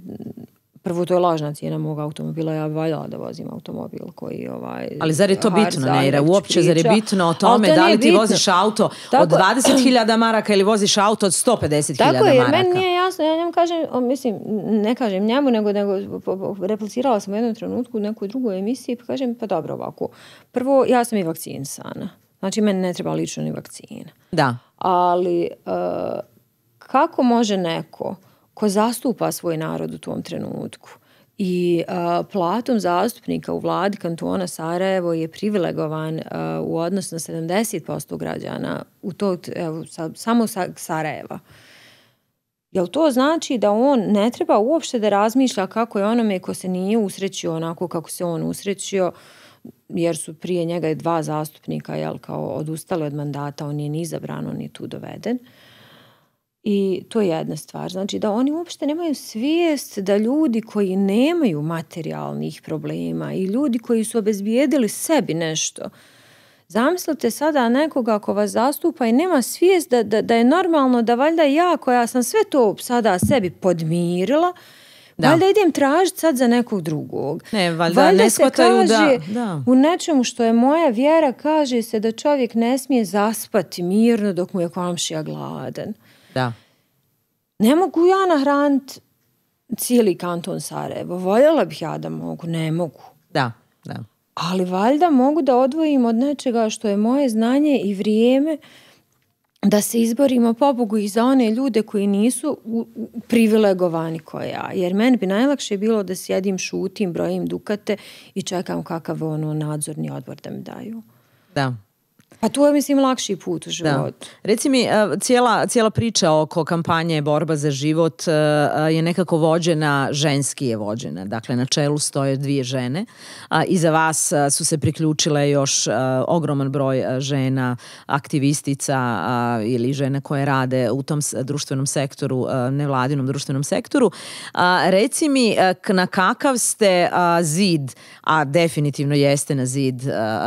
prvo to je lažna cijena mog automobila, ja valjala da vozim automobil koji ovaj... Ali zar je to bitno, Neira, uopće zar je bitno o tome da li ti voziš auto Tako, od <clears throat> 20.000 maraka ili voziš auto od 150.000 maraka? Tako je, meni nije jasno, ja njemu kažem, mislim, ne kažem njemu, nego, nego replicirala sam u jednom trenutku u nekoj drugoj emisiji, pa kažem, pa dobro ovako, prvo, ja sam i vakcinsana. Znači, meni ne treba lično ni vakcina. Da. Ali e, kako može neko ko zastupa svoj narod u tom trenutku i e, platom zastupnika u vladi kantona Sarajevo je privilegovan e, u odnosu na 70% građana u evo, sa, samo sa, Sarajeva. Jel to znači da on ne treba uopšte da razmišlja kako je onome ko se nije usrećio onako kako se on usrećio jer su prije njega je dva zastupnika jel, kao odustali od mandata, on je ni izabran, on je tu doveden. I to je jedna stvar. Znači da oni uopšte nemaju svijest da ljudi koji nemaju materijalnih problema i ljudi koji su obezbijedili sebi nešto, Zamislite sada nekoga ko vas zastupa i nema svijest da, da, da je normalno da valjda ja koja sam sve to sada sebi podmirila, da. Valjda idem tražiti sad za nekog drugog. valjda, ne se kaže da, u nečemu što je moja vjera kaže se da čovjek ne smije zaspati mirno dok mu je komšija gladan. Da. Ne mogu ja nahraniti cijeli kanton Sarajevo. Voljela bih ja da mogu, ne mogu. Da, da. Ali valjda mogu da odvojim od nečega što je moje znanje i vrijeme da se izborimo pobogu i za one ljude koji nisu privilegovani koja ja. Jer meni bi najlakše bilo da sjedim, šutim, brojim dukate i čekam kakav ono nadzorni odbor da mi daju. Da. Pa tu je, mislim, lakši put u životu. Reci mi, e, cijela, cijela priča oko kampanje Borba za život e, e, je nekako vođena, ženski je vođena. Dakle, na čelu stoje dvije žene. Iza vas su se priključile još ogroman broj žena, aktivistica ili žena koje rade u tom društvenom sektoru, nevladinom društvenom sektoru. Reci mi, na kakav ste zid, a definitivno jeste na zid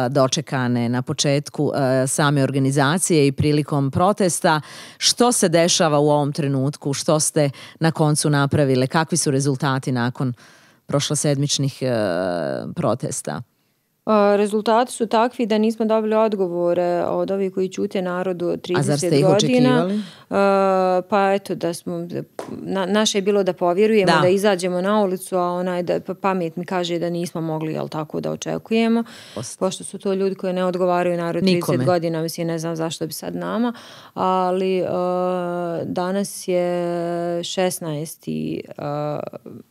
dočekane na početku Eh, same organizacije i prilikom protesta. Što se dešava u ovom trenutku? Što ste na koncu napravile? Kakvi su rezultati nakon prošlosedmičnih eh, protesta? Rezultati su takvi da nismo dobili odgovore od ovih koji čute narodu 30 godina. A zar ste Pa eto, da smo, naše je bilo da povjerujemo, da. izađemo na ulicu, a onaj da pa pamet mi kaže da nismo mogli, jel tako, da očekujemo. Pošto su to ljudi koji ne odgovaraju narodu 30 godina, mislim, ne znam zašto bi sad nama, ali danas je 16. Uh,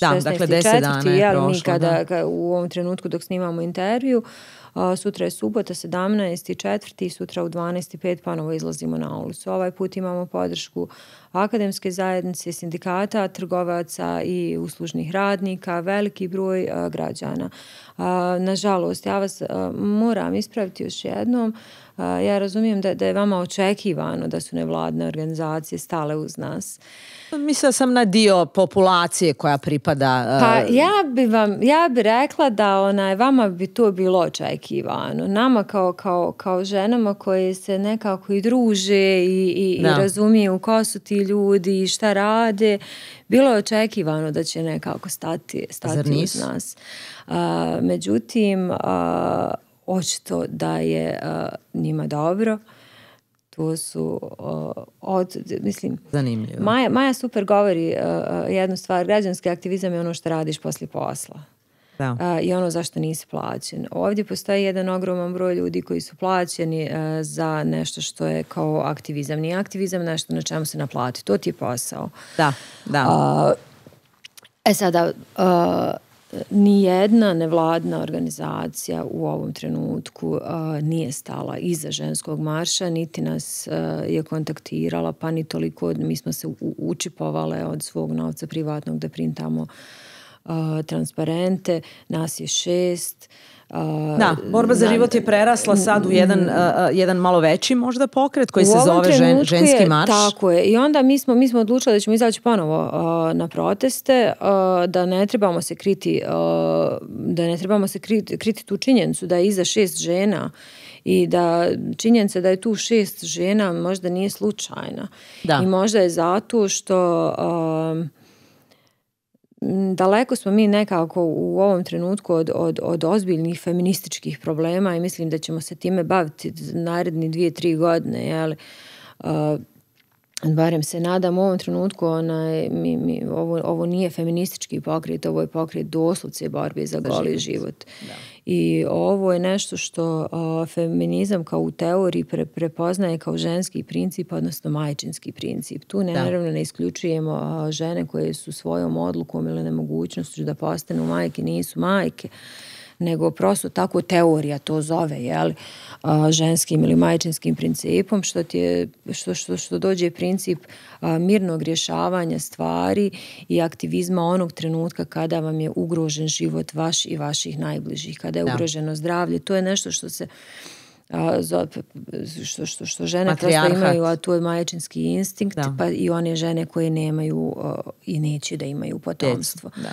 da, dakle 10 dana prošlo, mi kada, da. u ovom trenutku dok snimamo intervju, sutra je subota 17. i sutra u 12.5 ponovo izlazimo na ulicu. Ovaj put imamo podršku akademske zajednice, sindikata, trgovaca i uslužnih radnika, veliki broj građana. nažalost, ja vas moram ispraviti još jednom. Ja razumijem da, je vama očekivano da su nevladne organizacije stale uz nas. Mislila sam na dio populacije koja pripada... E, pa ja bi vam, ja bi rekla da onaj, vama bi to bilo očekivano. Nama kao, kao, kao ženama koje se nekako i druže i, i, razumiju ko su ti ljudi i šta rade, bilo je očekivano da će nekako stati, stati uz nas. međutim, očito da je njima dobro. Tu su od, mislim... Zanimljivo. Maja, Maja super govori jednu stvar. Građanski aktivizam je ono što radiš poslije posla. Da. I ono zašto nisi plaćen. Ovdje postoji jedan ogroman broj ljudi koji su plaćeni za nešto što je kao aktivizam. Nije aktivizam nešto na čemu se naplati. To ti je posao. Da, da. E sada, nijedna nevladna organizacija u ovom trenutku nije stala iza ženskog marša, niti nas je kontaktirala, pa ni toliko, mi smo se učipovali učipovale od svog novca privatnog da printamo transparente, nas je šest, Uh, da, borba za život je prerasla sad u jedan, uh, uh, jedan malo veći možda pokret koji se zove ženski je, marš. Tako je. I onda mi smo, mi smo odlučili da ćemo izaći ponovo na proteste, da ne trebamo se kriti da ne trebamo se kriti, tu činjenicu da je iza šest žena i da činjenica da je tu šest žena možda nije slučajna. I možda je zato što um, daleko smo mi nekako u ovom trenutku od, od, od ozbiljnih feminističkih problema i mislim da ćemo se time baviti naredni dvije, tri godine, barem se nadam u ovom trenutku onaj, mi, mi, ovo, ovo nije feministički pokret, ovo je pokret doslovce borbe za goli život. I ovo je nešto što feminizam kao u teoriji prepoznaje kao ženski princip, odnosno majčinski princip. Tu ne, naravno ne isključujemo žene koje su svojom odlukom ili nemogućnošću da postanu majke, nisu majke nego prosto tako teorija to zove, jel, ženskim ili majčinskim principom, što, ti je, što, što, što dođe princip mirnog rješavanja stvari i aktivizma onog trenutka kada vam je ugrožen život vaš i vaših najbližih, kada je ugroženo zdravlje. To je nešto što se što, što, žene prosto imaju, a tu je majčinski instinkt, pa i one žene koje nemaju i neće da imaju potomstvo. Da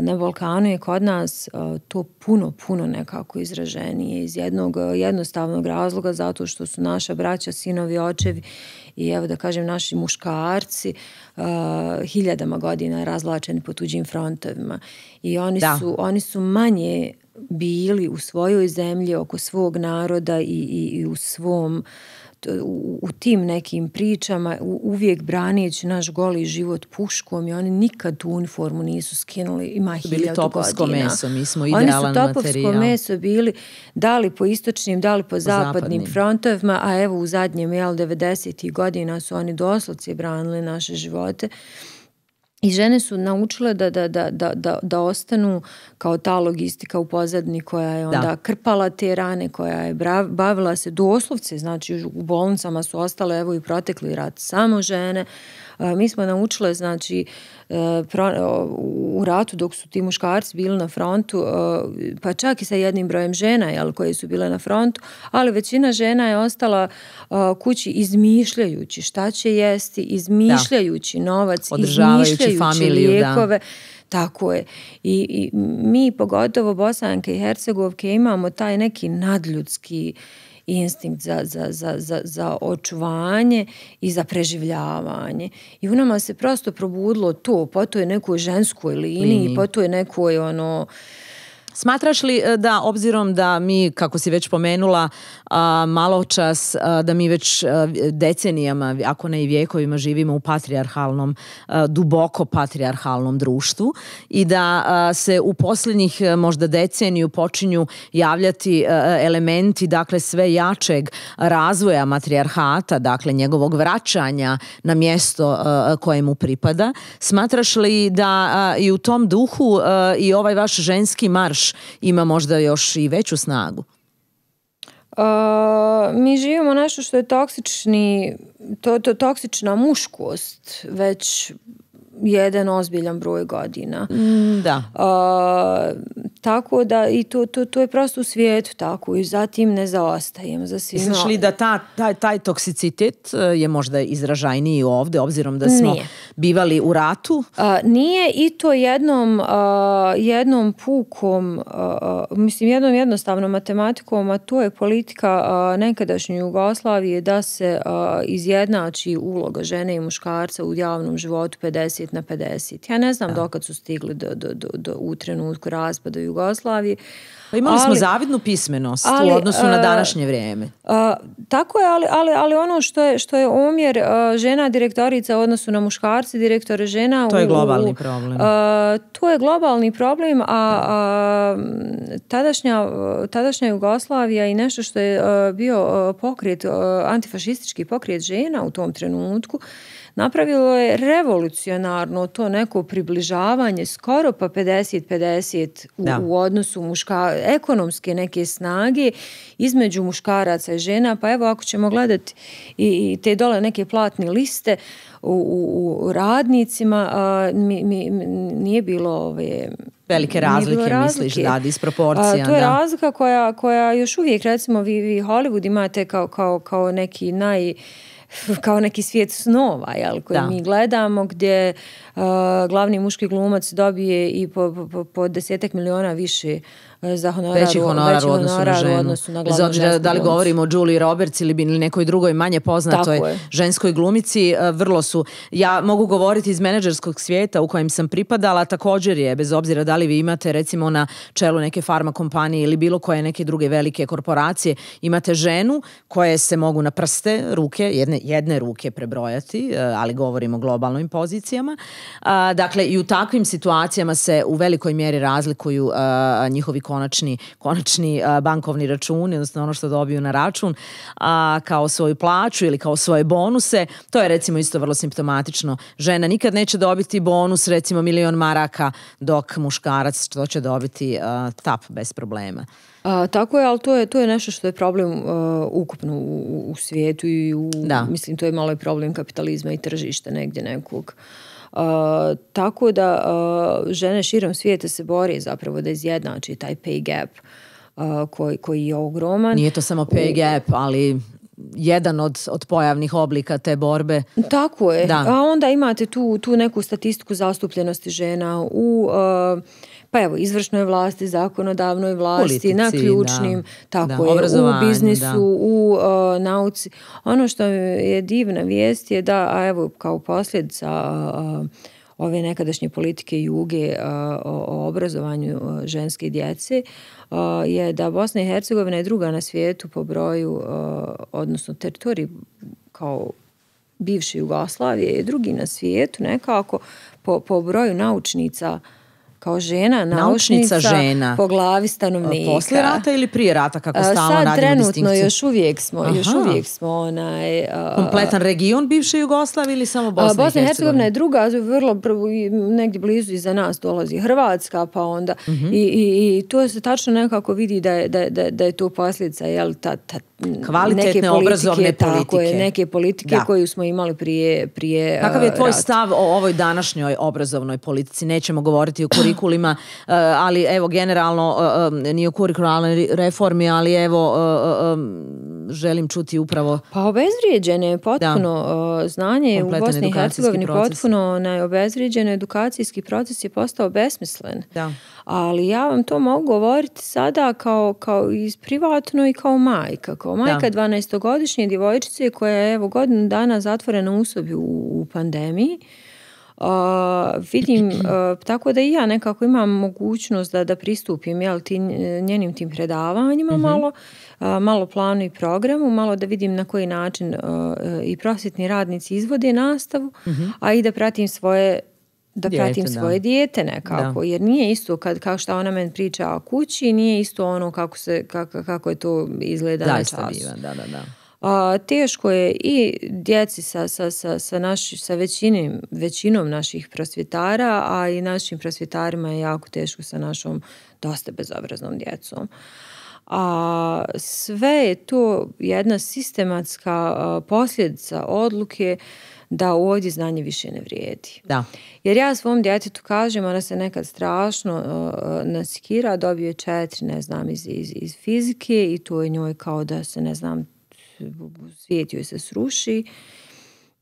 na Balkanu je kod nas to puno, puno nekako izraženije iz jednog jednostavnog razloga zato što su naša braća, sinovi, očevi i evo da kažem naši muškarci hiljadama godina razlačeni po tuđim frontovima i oni, su, manje bili u svojoj zemlji oko svog naroda i u svom E, u, tim nekim pričama uvijek branijeći naš goli život puškom i oni nikad tu uniformu nisu skinuli, ima hiljadu godina. Bili topovsko meso, mi smo Oni su topovsko meso bili, da li po istočnim, da li po zapadnim, frontovima, a evo u zadnjem, 90. godina su oni doslovce branili naše živote i žene su naučile da, da, da, da, ostanu kao ta logistika u pozadini koja je onda krpala te rane, koja je bavila se doslovce, znači u bolnicama su ostale evo i protekli rat samo žene, mi smo naučile, znači, e, u ratu dok su ti muškarci bili na frontu, e, pa čak i sa jednim brojem žena jel, koje su bile na frontu, ali većina žena je ostala e, kući izmišljajući šta će jesti, izmišljajući novac, izmišljajući familiju, lijekove. Tako je. I, I mi pogotovo Bosanke i Hercegovke imamo taj neki nadljudski instinkt za, za, za, za, za očuvanje i za preživljavanje. I u nama se prosto probudilo to po pa je nekoj ženskoj liniji, liniji. po pa je nekoj ono Smatraš li e, da, obzirom da mi, kako si već pomenula, malo čas, da mi već decenijama, ako ne i vijekovima, živimo u patrijarhalnom, duboko patrijarhalnom društvu i da se u posljednjih e, možda deceniju počinju javljati e, elementi, dakle, sve jačeg razvoja matrijarhata, dakle, njegovog vraćanja na mjesto koje mu pripada. Smatraš li da i u tom duhu i ovaj vaš ženski marš ima možda još i veću snagu? mi živimo nešto što je toksični, to, to toksična muškost već jedan ozbiljan broj godina. Mm, da. tako da i to, to, to je prosto u svijetu tako i zatim ne zaostajem za svima. Znaš li da ta, taj, taj toksicitet e, je možda izražajniji ovdje obzirom da smo bivali u ratu? nije i to jednom, jednom pukom, mislim jednom jednostavnom matematikom, a to je politika nekadašnje Jugoslavije da se izjednači uloga žene i muškarca u javnom životu 50 na 50. Ja ne znam dokad su stigli do, u trenutku raspada Jugoslavije. Pa imali smo zavidnu pismenost u odnosu na e, današnje vrijeme. tako je, ali, ono što je, što je omjer e, žena direktorica u odnosu na muškarci, direktore žena... E, to je globalni problem. A, to je globalni problem, a, tadašnja, tadašnja Jugoslavija i nešto što je bio pokret, antifašistički pokret žena u tom trenutku, napravilo je revolucionarno to neko približavanje skoro pa 50-50 u, odnosu muška, ekonomske neke snage između muškaraca i žena. Pa evo ako ćemo gledati i, te dole neke platne liste u, u, radnicima, mi, nije bilo ove, Velike razlike, misliš, da, disproporcija. to je razlika koja, koja još uvijek, recimo, vi, vi Hollywood imate kao, kao, kao neki naj kao neki svijet snova jel, koji da. mi gledamo gdje Eh, glavni muški glumac dobije i po, po, po desetak miliona više eh, za honorar, veći honorar, u odnosu na ženu. da li govorimo o Julie Roberts ili, ili nekoj drugoj manje poznatoj ženskoj glumici, eh, vrlo su. Ja mogu govoriti iz menadžerskog svijeta u kojem sam pripadala, također je, bez obzira da li vi imate recimo na čelu neke farma kompanije ili bilo koje neke druge velike korporacije, imate ženu koje se mogu na prste ruke, jedne, jedne ruke prebrojati, ali govorimo o globalnim pozicijama, Dakle, i u takvim situacijama se u velikoj mjeri razlikuju njihovi konačni, konačni bankovni računi, odnosno ono što dobiju na račun kao svoju plaću ili kao svoje bonuse. To je recimo isto vrlo simptomatično. Žena nikad neće dobiti bonus, recimo milion maraka, dok muškarac to će dobiti tap bez problema. tako je, ali to je, to je nešto što je problem ukupno u, svijetu i u, da. mislim to je malo i problem kapitalizma i tržišta negdje nekog Eh, tako da eh, žene širom svijeta se bore zapravo da izjednači taj pay gap eh, koji, koji je ogroman. Nije to samo pay gap, ali jedan od, od pojavnih oblika te borbe. Tako je. Da. A onda imate tu, tu neku statistiku zastupljenosti žena u pa evo, izvršnoj vlasti, zakonodavnoj vlasti, Politici, na ključnim, tako da, je, u biznisu, u e, nauci. Ono što je divna vijest je da, a evo, kao posljedica e, ove nekadašnje politike juge e, o, obrazovanju ženske djece je da Bosna i Hercegovina je druga na svijetu po broju, odnosno teritoriji kao bivše Jugoslavije je drugi na svijetu nekako po, po broju naučnica kao žena, naučnica, žena. po glavi e, stanovnika. Poslije rata ili prije rata kako e, stalno radimo trenutno još uvijek smo, Aha. još uvijek smo onaj... E, Kompletan region bivše Jugoslavije ili samo Bosna, Bosna i Hercegovina? je druga, vrlo negdje blizu iza nas dolazi Hrvatska, pa onda mhm. i, i, i to se tačno nekako vidi da je, da, da, da je to posljedica jel, ta, ta, kvalitetne neke politike, obrazovne politike. Tako je, neke politike da. koju smo imali prije prije Kakav je tvoj stav o ovoj današnjoj obrazovnoj politici? Nećemo govoriti o kurikulima, eh, ali evo generalno eh, eh, nije u kurikularnoj reformi, ali evo želim čuti upravo. Pa obezvrijeđeno je potpuno znanje u Bosni i Hercegovini potpuno neobezvrijeđeno edukacijski proces je postao besmislen. Da. Ali ja vam to mogu govoriti sada kao, kao iz privatno i kao majka. Kao majka da. 12-godišnje djevojčice koja je evo godinu dana zatvorena u sobi u pandemiji vidim, <clears throat> tako da i ja nekako imam mogućnost da, da pristupim jel, tim njenim tim predavanjima mhm. malo, malo planu i programu, malo da vidim na koji način i prosvjetni radnici izvode nastavu, mhm. a i da pratim svoje da dijete, pratim svoje dijete nekako, jer nije isto kad, što što ona meni priča o kući, nije isto ono kako, se, kako, kako je to izgleda na času. da, da, da a, teško je i djeci sa, sa, sa, sa, sa većinom naših prosvjetara, a i našim prosvjetarima je jako teško sa našom dosta bezobraznom djecom. A sve je to jedna sistematska posljedica odluke da ovdje znanje više ne vrijedi. Da. Jer ja svom djetetu kažem, ona se nekad strašno nasikira naskira, dobio je četiri, ne znam, iz, iz, iz fizike i to je njoj kao da se, ne znam, svijet joj se sruši.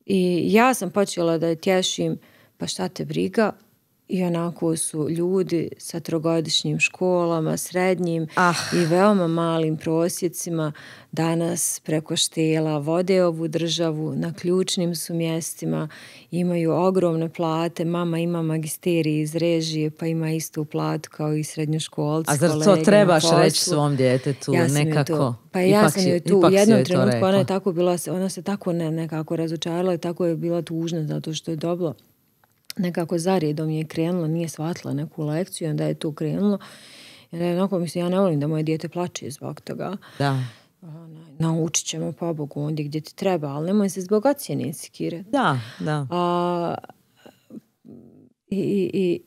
I ja sam počela da je tješim, pa šta te briga, i onako su ljudi sa trogodišnjim školama, srednjim ah. i veoma malim prosjecima danas preko štela vode ovu državu, na ključnim su mjestima, imaju ogromne plate, mama ima magisterij iz režije pa ima istu platu kao i srednjoškolci. A zar to trebaš reći svom djetetu ja nekako? Pa ja sam joj tu, u jednom trenutku ona je tako bila, ona se tako ne, nekako razočarala i tako je bila tužna zato što je dobila nekako zarijedom je krenula, nije shvatila neku lekciju, onda je to krenulo. Jer onako, mislim, ja ne volim da moje dijete plače zbog toga. Da. Ona, naučit ćemo pobogu pa ondje gdje ti treba, ali nemoj se zbog ocjene insikirati. Da, da. A, i, i,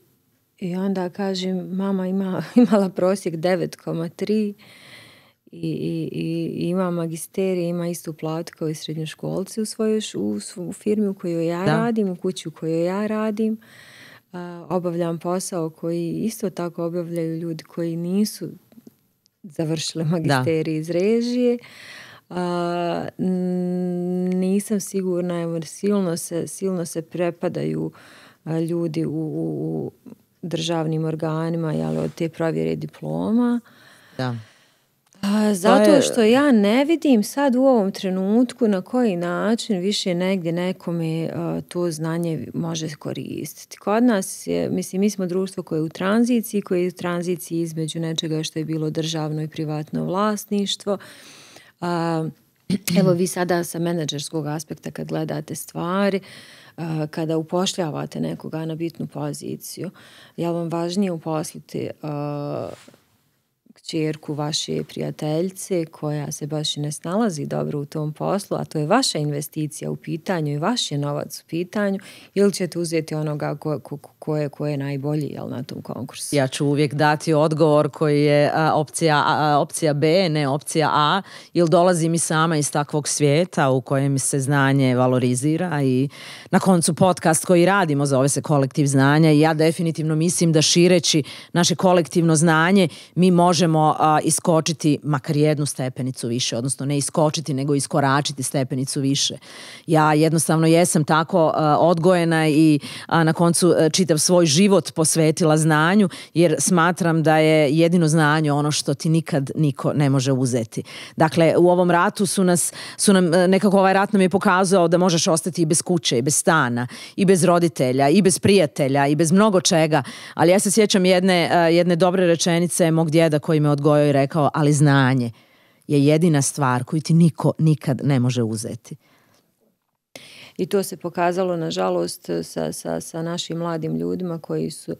I onda kažem, mama ima, <laughs> imala prosjek 9,3 i, i ima magisterije, ima istu platu kao i srednjoškolci u svojoj u, u firmi u kojoj ja radim, u kući u kojoj ja radim. obavljam posao koji isto tako obavljaju ljudi koji nisu Završile magisterije iz režije. nisam sigurna, jer silno se, silno se prepadaju ljudi u, u, državnim organima, jel, od te provjere diploma. Da zato što ja ne vidim sad u ovom trenutku na koji način više negdje nekome e, to znanje može koristiti. Kod nas je, mislim, mi smo društvo koje je u tranziciji, koje je u tranziciji između nečega što je bilo državno i privatno vlasništvo. <clears throat> evo vi sada sa menadžerskog aspekta kad gledate stvari, e, kada upošljavate nekoga na bitnu poziciju, je li vam važnije uposliti e, čerku vaše prijateljice koja se baš ne snalazi dobro u tom poslu, a to je vaša investicija u pitanju i vaš je novac u pitanju, ili ćete uzeti onoga ko, ko, je, ko je najbolji jel, na tom konkursu? Ja ću uvijek dati odgovor koji je opcija, opcija B, ne opcija A, ili dolazim i sama iz takvog svijeta u kojem se znanje valorizira i na koncu podcast koji radimo zove se kolektiv znanja i ja definitivno mislim da šireći naše kolektivno znanje mi možemo a, iskočiti makar jednu stepenicu više, odnosno ne iskočiti nego iskoračiti stepenicu više. Ja jednostavno jesam tako odgojena i na koncu e, čitav svoj život posvetila znanju jer smatram da je jedino znanje ono što ti nikad niko ne može uzeti. Dakle, u ovom ratu su nas, su nam, e, nekako ovaj rat nam je pokazao da možeš ostati i bez kuće, i bez stana, i bez roditelja, i bez prijatelja, i bez mnogo čega. Ali ja se sjećam jedne, e, jedne dobre rečenice mog djeda koji me odgojio i rekao, ali znanje je jedina stvar koju ti niko nikad ne može uzeti. I to se pokazalo, nažalost, sa, sa, sa našim mladim ljudima koji su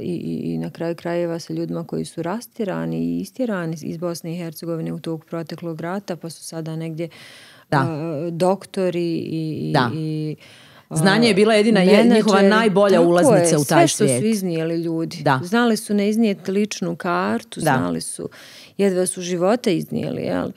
i, i na kraju krajeva sa ljudima koji su rastirani i istirani iz Bosne i Hercegovine u tog proteklog rata, pa su sada negdje doktori i, i Znanje je bila jedina njihova najbolja ulaznica u taj svijet. Sve što su iznijeli ljudi. Da. Znali su ne iznijeti ličnu kartu, znali su, jedva su života iznijeli, jel?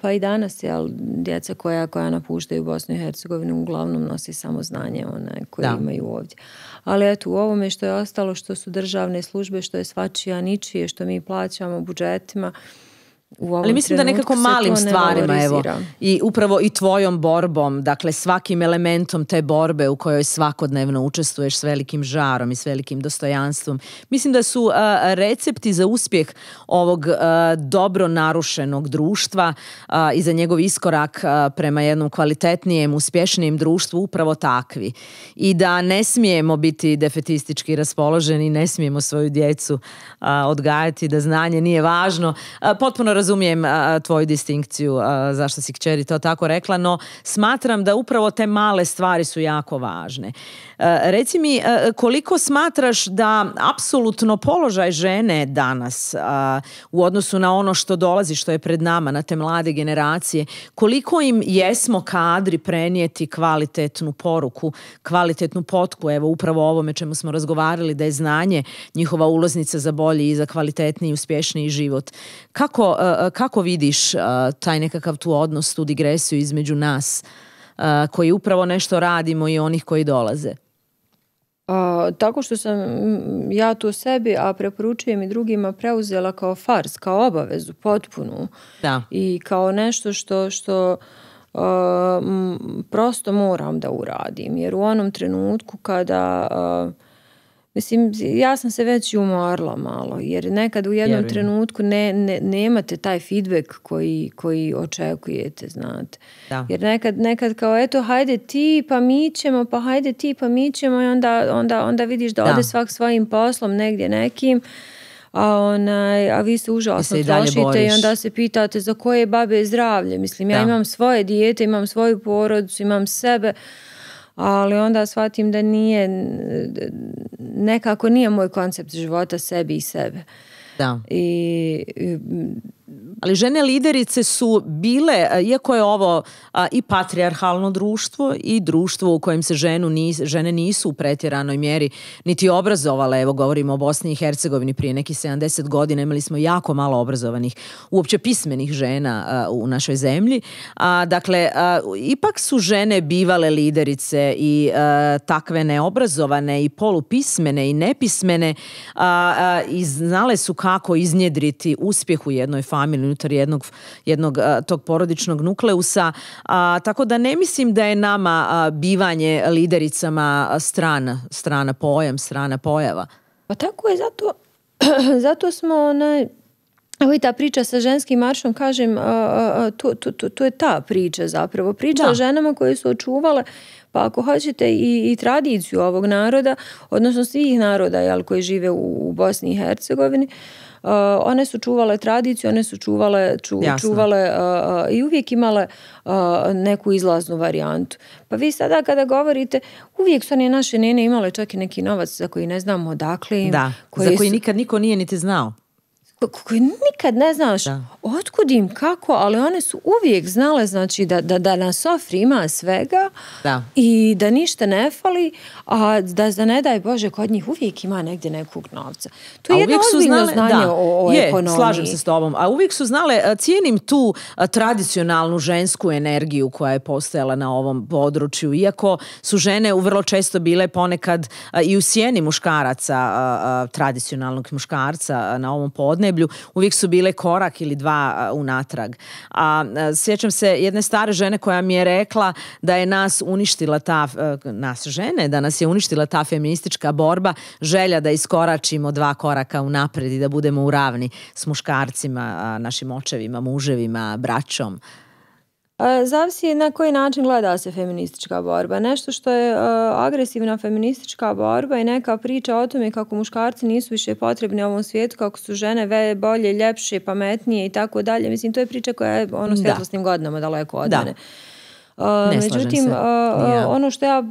pa i danas, jel, djeca koja, koja napuštaju Bosnu i Hercegovinu uglavnom nosi samo znanje one koje imaju ovdje. Ali eto, u ovome što je ostalo, što su državne službe, što je svačija ničije, što mi plaćamo budžetima, ali mislim da nekako malim stvarima, evo, i upravo i tvojom borbom, dakle svakim elementom te borbe u kojoj svakodnevno učestvuješ s velikim žarom i s velikim dostojanstvom. Mislim da su recepti za uspjeh ovog dobro narušenog društva i za njegov iskorak prema jednom kvalitetnijem, uspješnijem društvu upravo takvi. I da ne smijemo biti defetistički raspoloženi, ne smijemo svoju djecu odgajati da znanje nije važno. Potpuno razumijem razumijem tvoju distinkciju a, zašto si kćeri to tako rekla, no smatram da upravo te male stvari su jako važne. E, reci mi, e, koliko smatraš da apsolutno položaj žene danas e, u odnosu na ono što dolazi, što je pred nama, na te mlade generacije, koliko im jesmo kadri prenijeti kvalitetnu poruku, kvalitetnu potku, evo upravo ovome čemu smo razgovarali, da je znanje njihova ulaznica za bolji i za kvalitetniji i uspješniji život. Kako, kako vidiš taj nekakav tu odnos, tu digresiju između nas koji upravo nešto radimo i onih koji dolaze? A, tako što sam mm, ja to sebi, a preporučujem i drugima, preuzela kao fars, kao obavezu, potpunu. Da. I kao nešto što, što a, prosto moram da uradim. Jer u onom trenutku kada... Mislim, ja sam se već umorla malo, jer nekad u jednom trenutku ne, ne, nemate taj feedback koji, koji očekujete, znate. Jer nekad, nekad kao, eto, hajde ti, pa mi ćemo, pa hajde ti, pa mi ćemo i onda, onda, onda vidiš da, ode svak svojim poslom negdje nekim a, onaj, a vi se užasno I i onda se pitate za koje babe je zdravlje. Mislim, ja imam svoje dijete, imam svoju porodicu, imam sebe ali onda shvatim da nije, nekako nije moj koncept života sebi i sebe. Da. I, i ali žene liderice su bile, e, iako je ovo i patrijarhalno društvo i društvo u kojem se ženu žene nisu u pretjeranoj mjeri niti obrazovale, evo govorimo o Bosni i Hercegovini prije nekih 70 godina imali smo jako malo obrazovanih, uopće pismenih žena u našoj zemlji. dakle, ipak su žene bivale liderice i takve neobrazovane i polupismene i nepismene i znale su kako iznjedriti uspjeh u jednoj familiji unutar jednog, jednog tog porodičnog nukleusa. A, tako da ne mislim da je nama bivanje lidericama strana, strana pojam, strana pojava. Pa tako je, zato, <clears throat> zato smo onaj, Evo i ta priča sa ženskim maršom, kažem, to, je ta priča zapravo. Priča o ženama koje su očuvale, pa ako hoćete, i, tradiciju ovog naroda, odnosno svih naroda jel, koji žive u Bosni i Hercegovini. Eh, one su čuvale tradiciju, one su čuvale, čuvale eh, eh, i uvijek imale neku izlaznu varijantu. Pa vi sada kada govorite, uvijek su one naše nene imale čak i neki novac za koji ne znamo odakle im. Da, koji za koji nikad niko nije niti znao koje nikad ne znaš da. otkud im, kako, ali one su uvijek znale znači da, da, da na sofri ima svega da. i da ništa ne fali, a da, da ne daj Bože kod njih uvijek ima negdje nekog novca. To je jedno ozbiljno znanje o, ekonomiji. Slažem se s tobom, a uvijek su znale, cijenim tu tradicionalnu žensku energiju koja je postojala na ovom području, iako su žene vrlo često bile ponekad i u sjeni muškaraca, tradicionalnog muškarca na ovom podne uvijek su bile korak ili dva unatrag. A sjećam se jedne stare žene koja mi je rekla da je nas uništila ta, e, nas žene, da nas je uništila ta feministička borba, želja da iskoračimo dva koraka unaprijed i da budemo u ravni s muškarcima, našim očevima, muževima, braćom zavisi na koji način gleda se feministička borba. Nešto što je agresivna feministička borba i neka priča o tome kako muškarci nisu više potrebni ovom svijetu, kako su žene bolje, ljepše, pametnije i tako dalje. Mislim, to je priča koja je ono svjetlosnim godinama daleko od mene. Međutim, ono što ja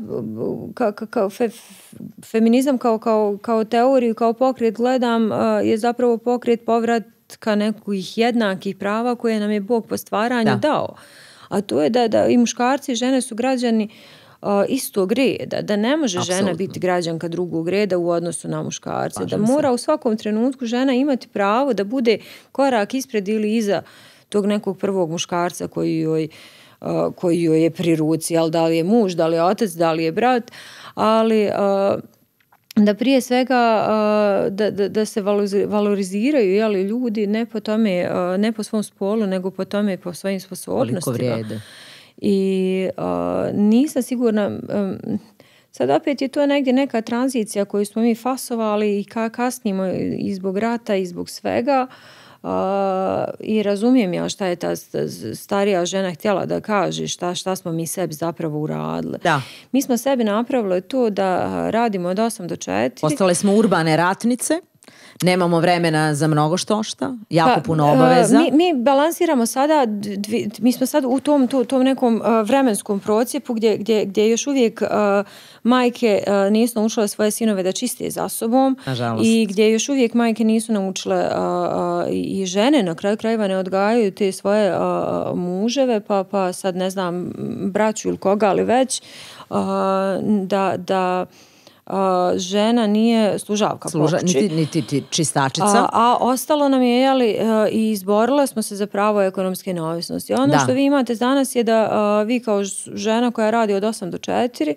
feminizam kao, kao teoriju, kao pokret gledam je zapravo pokret povratka nekih jednakih prava koje nam je Bog po stvaranju dao a to je da, da i muškarci i žene su građani istog reda, da ne može žena biti građanka drugog reda u odnosu na muškarce, da mora u svakom trenutku žena imati pravo da bude korak ispred ili iza tog nekog prvog muškarca koji joj koji joj je pri ruci, ali da li je muž, da li je otac, da li je brat, ali da prije svega da, da, da se valoriziraju jeli, ljudi ne po tome, ne po svom spolu, nego po tome po svojim sposobnostima. i I nisam sigurna, sad opet je to negdje neka tranzicija koju smo mi fasovali i kasnimo i zbog rata i zbog svega i razumijem ja šta je ta starija žena htjela da kaže, šta, šta smo mi sebi zapravo uradili. Da. Mi smo sebi napravili to da radimo od 8 do 4. Ostale smo urbane ratnice. Nemamo vremena za mnogo što šta, jako pa, puno e, obaveza. Mi, mi balansiramo sada, mi smo sad u tom, tom nekom e, vremenskom procijepu gdje, gdje, gdje još uvijek e, majke nisu naučile svoje sinove da čiste za sobom i gdje još uvijek majke nisu naučile i žene na kraju krajeva ne odgajaju te svoje muževe, pa, pa sad ne znam braću ili koga ali već, da, da žena nije služavka Služa, niti, čistačica. A, a, ostalo nam je, jeli, e, i izborila smo se za pravo ekonomske neovisnosti. Ono što vi imate danas je da e, vi kao žena koja radi od 8 do 4,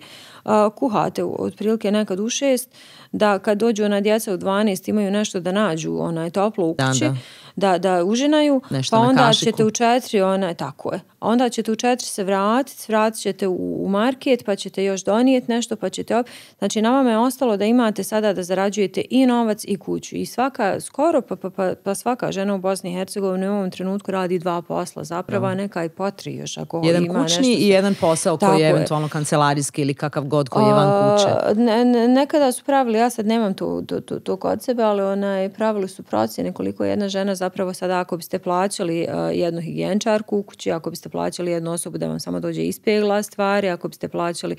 kuhate otprilike nekad u šest, da kad dođu ona djeca u 12 imaju nešto da nađu onaj toplo u kući, da, da. užinaju, pa onda ćete u četiri, ona tako je, onda ćete u četiri se vratiti, vratit ćete u, market, pa ćete još donijeti nešto, pa ćete op... Znači, na vama je ostalo da imate sada da zarađujete i novac i kuću. I svaka, skoro, pa, pa, pa, pa svaka žena u Bosni i Hercegovini u ovom trenutku radi dva posla, zapravo, a neka i po tri još ako Jedan kućni i jedan posao koji je eventualno kancelarijski ili kakav god koji je van kuće? Ne, nekada su pravili, ja sad nemam tu, tu, kod sebe, ali onaj, pravili su procjene koliko jedna žena zapravo sada ako biste plaćali e, jednu higijenčarku u kući, ako biste plaćali jednu osobu da vam samo dođe ispegla stvari, ako biste plaćali e,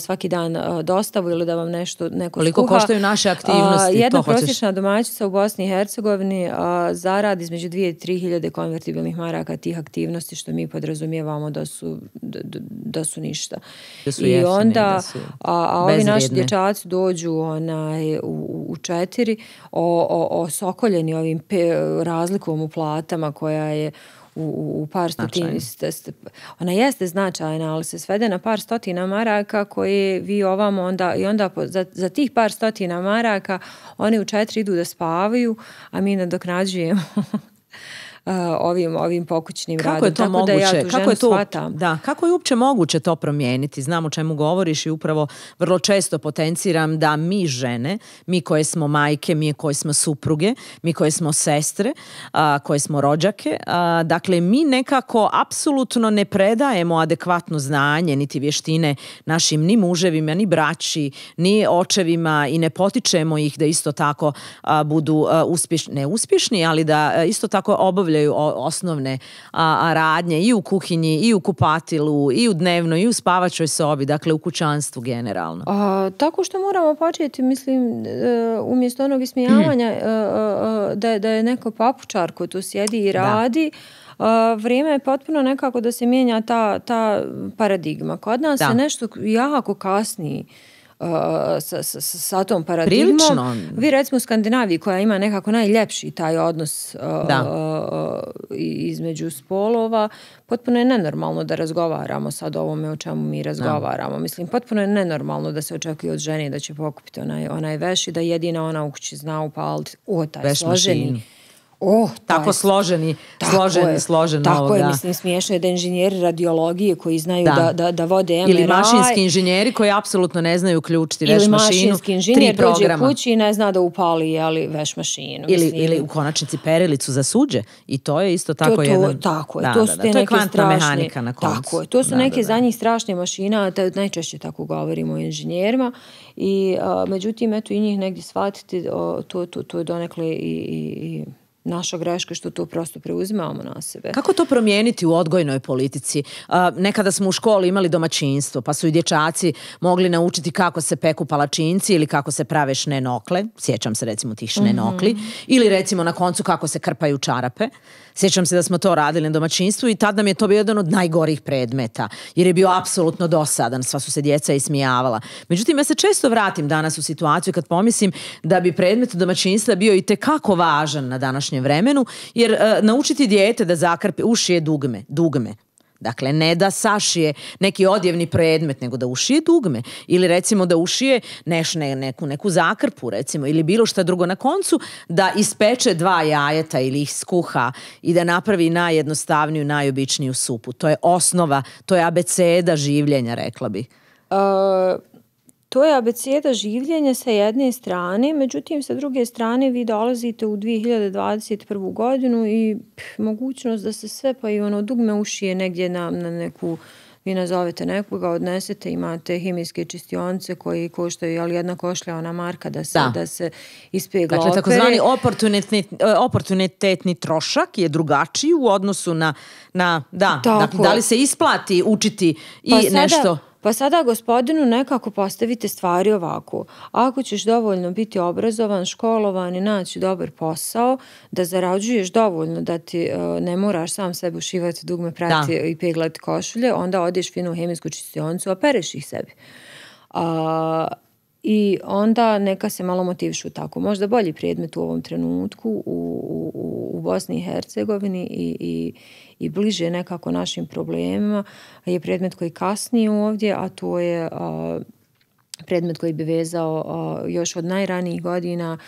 svaki dan e, dostavu ili da vam nešto neko Koliko koštaju naše aktivnosti? jedna prosječna domaćica u Bosni i Hercegovini zaradi između dvije i 3 hiljade konvertibilnih maraka tih aktivnosti što mi podrazumijevamo da su, ništa. I onda a, ovi naši dječaci dođu onaj, u, u četiri o, o, osokoljeni ovim pe, razlikom u platama koja je u, u par stotina. Ona jeste značajna, ali se svede na par stotina maraka koje vi ovamo onda, i onda za, za, tih par stotina maraka oni u četiri idu da spavaju, a mi nadoknađujemo ovim, ovim pokućnim kako radom. Je to Tako kako je to Da, kako je uopće moguće to promijeniti? Znam o čemu govoriš i upravo vrlo često potenciram da mi žene, mi koje smo majke, mi koje smo supruge, mi koje smo sestre, a, koje smo rođake, dakle mi nekako apsolutno ne predajemo adekvatno znanje niti vještine našim ni muževima, ni braći, ni očevima i ne potičemo ih da isto tako budu uspješni, ne uspješni, ali da isto tako obavljaju obavljaju osnovne radnje i u kuhinji, i u kupatilu, i u dnevnoj, i u spavačoj sobi, dakle u kućanstvu generalno? tako što moramo početi, mislim, e, umjesto onog ismijavanja mm. e, e, da, je neko papučar ko tu sjedi i radi, vrijeme je potpuno nekako da se mijenja ta, paradigma. Kod nas je nešto jako kasnije Uh, sa, sa, sa tom paradigmom. Prilično. Vi recimo u Skandinaviji koja ima nekako najljepši taj odnos uh, uh između spolova, potpuno je nenormalno da razgovaramo sad o ovome o čemu mi razgovaramo. Mislim, potpuno je nenormalno da se očekuje od žene da će pokupiti onaj, onaj veš i da jedina ona u kući zna upaliti o taj veš složeni. Oh, tako složeni, tako složeni, je, Tako je, mislim, smiješno je da inženjeri radiologije koji znaju da, da, da, vode MRI. Ili mašinski inženjeri koji apsolutno ne znaju uključiti veš mašinu. Ili mašinski inženjer dođe kući i ne zna da upali ali veš mašinu. Ili, ili u konačnici perilicu za suđe. I to je isto tako to, jedan... Tako je, to su te neke kvantna mehanika na koncu. Tako je, to su neke za njih strašne mašina, najčešće tako govorimo o inženjerima. I, međutim, eto i njih negdje shvatiti, to, je donekle i naša greška što to prosto preuzimamo na sebe. Kako to promijeniti u odgojnoj politici? nekada smo u školi imali domaćinstvo, pa su i dječaci mogli naučiti kako se peku palačinci ili kako se prave šnenokle, sjećam se recimo tih šnenokli, mhm. ili recimo na koncu kako se krpaju čarape. Sjećam se da smo to radili na domaćinstvu i tad nam je to bio jedan od najgorih predmeta, jer je bio apsolutno dosadan, sva su se djeca ismijavala. Međutim, ja se često vratim danas u situaciju kad pomislim da bi predmet domaćinstva bio i tekako važan na današnjem vremenu, jer e, naučiti dijete da zakrpi, uši je dugme, dugme, Dakle, ne da sašije neki odjevni predmet, nego da ušije dugme ili recimo da ušije neš, neku, neku zakrpu recimo ili bilo šta drugo na koncu, da ispeče dva jajeta ili ih skuha i da napravi najjednostavniju, najobičniju supu. To je osnova, to je abeceda življenja, rekla bi. E, to je abeceda življenja sa jedne strane, međutim sa druge strane vi dolazite u 2021. godinu i mogućnost da se sve pa i ono dugme ušije negdje na, na neku vi nazovete nekoga, odnesete, imate hemijske čistionce koji koštaju, ali jedna košlja ona marka da se, da. da se ispegla Dakle, takozvani oportunitetni, e, trošak je drugačiji u odnosu na, na da, dakle, da li se isplati učiti i pa nešto... Pa sada gospodinu nekako postavite stvari ovako. Ako ćeš dovoljno biti obrazovan, školovan i naći dobar posao, da zarađuješ dovoljno da ti e, ne moraš sam sebe ušivati dugme prati i peglati košulje, onda odeš fino u hemijsku čistioncu, a ih sebi i onda neka se malo motivišu tako. Možda bolji predmet u ovom trenutku u, u, u Bosni i Hercegovini i, i, i bliže nekako našim problemima je predmet koji kasnije ovdje, a to je predmet koji bi vezao još od najranijih godina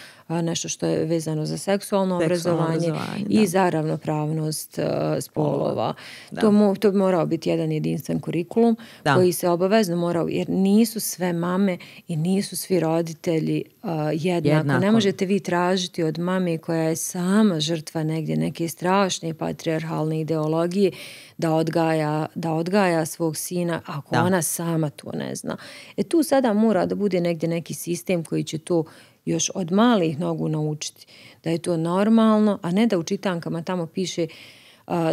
nešto što je vezano za seksualno, obrazovanje, i za ravnopravnost e, spolova. To, bi morao biti jedan jedinstven kurikulum koji se obavezno morao, jer nisu sve mame i nisu svi roditelji e, jednako. Ne možete vi tražiti od mame koja je sama žrtva negdje neke strašne patriarhalne ideologije da odgaja, da odgaja svog sina ako ona sama to ne zna. E tu sada mora da bude negdje neki sistem koji će to još od malih nogu naučiti da je to normalno, a ne da u čitankama tamo piše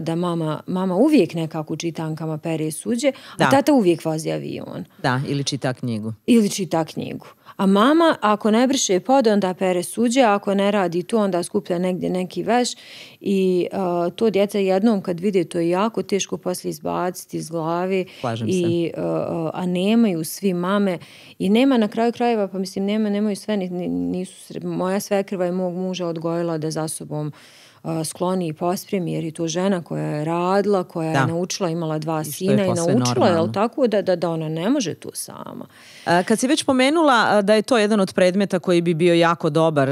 da mama, mama uvijek nekako u čitankama pere suđe, da. a tata uvijek vozi avion. Da, ili čita knjigu. Ili čita knjigu. A mama, ako ne briše pod, onda pere suđe, ako ne radi to, onda skuplja negdje neki veš i to djeca jednom kad vide to je jako teško poslije izbaciti iz glavi. i, a nemaju svi mame i nema na kraju krajeva, pa mislim nema, nemaju sve, nisu, moja svekrva i mog muža odgojila da za sobom skloni i pospremi jer je to žena koja je radila, koja je naučila, imala dva sina i naučila je, tako, da, da, da ona ne može tu sama. Kad si već pomenula da je to jedan od predmeta koji bi bio jako dobar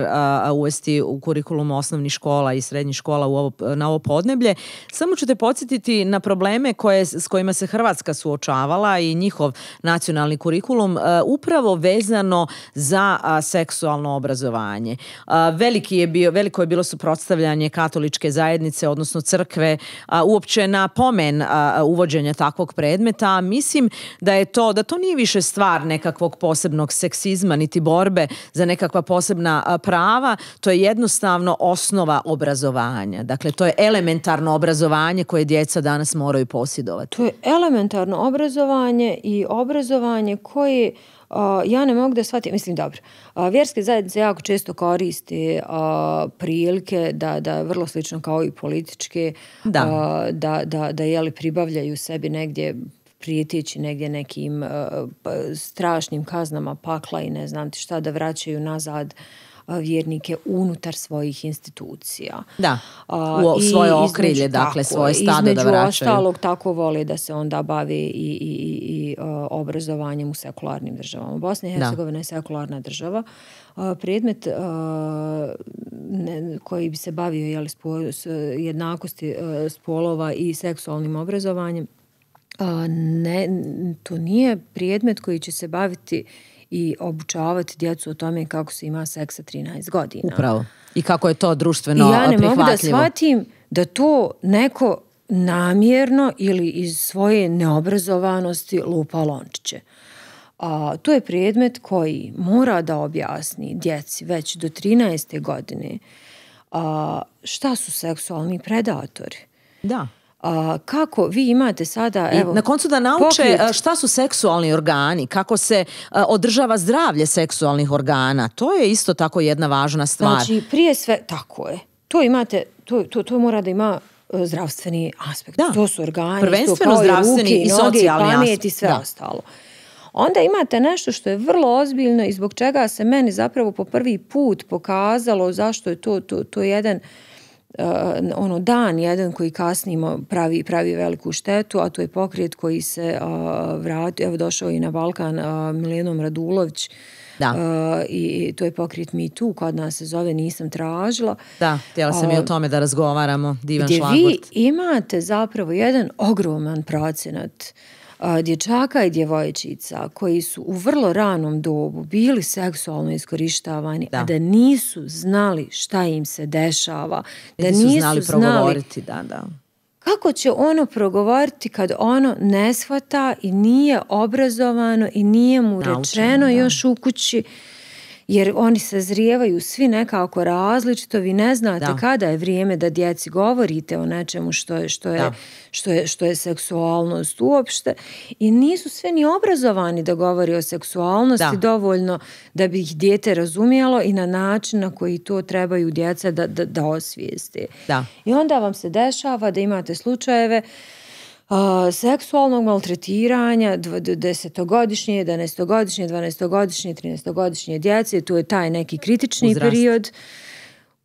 uvesti u kurikulum osnovnih škola i srednjih škola na ovo podneblje, samo ću te podsjetiti na probleme koje, s kojima se Hrvatska suočavala i njihov nacionalni kurikulum upravo vezano za seksualno obrazovanje. je veliko je bilo suprotstavljanje katoličke zajednice, odnosno crkve, uopće na pomen uvođenja takvog predmeta. Mislim da je to, da to nije više stvar nekakvog posebnog seksizma, niti borbe za nekakva posebna prava, to je jednostavno osnova obrazovanja. Dakle, to je elementarno obrazovanje koje djeca danas moraju posjedovati. To je elementarno obrazovanje i obrazovanje koji ja ne mogu da shvatim, mislim dobro, vjerske zajednice jako često koriste prilike da, da vrlo slično kao i političke, da, da, da, jeli pribavljaju sebi negdje prijeteći negdje nekim pa, strašnim kaznama pakla i ne znam ti šta da vraćaju nazad vjernike unutar svojih institucija. Da, u svoje okrilje, dakle tako, svoje stado da vraćaju. ostalog tako voli da se onda bavi i, i, i obrazovanjem u sekularnim državama. Bosna i Hercegovina je sekularna država. Predmet koji bi se bavio jednakosti spolova i seksualnim obrazovanjem ne, to nije predmet koji će se baviti i obučavati djecu o tome kako se ima seksa 13 godina. Upravo. I kako je to društveno prihvatljivo. Ja ne mogu da shvatim da to neko namjerno ili iz svoje neobrazovanosti lupa lončiće. to je predmet koji mora da objasni djeci već do 13. godine šta su seksualni predatori. Da. A, kako vi imate sada evo, na koncu da nauče e, šta su seksualni organi, kako se e, održava zdravlje seksualnih organa to je isto tako jedna važna stvar znači prije sve, tako je to imate, to, to, to mora da ima e, zdravstveni aspekt, da. to su organi prvenstveno to zdravstveni i socijalni i sve ostalo onda imate nešto što je vrlo ozbiljno i zbog čega se meni zapravo po prvi put pokazalo zašto je to, to, to jedan Eh, ono dan jedan koji kasnimo pravi, pravi veliku štetu, a to je pokret koji se eh, vratio, evo došao i na Balkan eh, Milenom Radulović, da. I to je pokret mi tu, kod nas se zove Nisam tražila. Da, htjela sam uh, i o tome da razgovaramo, divan gdje vi imate zapravo jedan ogroman procenat dječaka i djevojčica koji su u vrlo ranom dobu bili seksualno iskorištavani, da. a da nisu znali šta im se dešava, da nisu, znali progovoriti, da, da. Kako će ono progovoriti kad ono ne shvata i nije obrazovano i nije mu rečeno još u kući jer oni se zrijevaju svi nekako različito, vi ne znate kada je vrijeme da djeci govorite o nečemu što je, što je, što je, što je seksualnost uopšte i nisu sve ni obrazovani da govori o seksualnosti dovoljno da bi ih djete razumijelo i na način na koji to trebaju djeca da, da, da osvijeste. I onda vam se dešava da imate slučajeve seksualnog maltretiranja desetogodišnje, 11-godišnje, 12 djece, tu je taj neki kritični period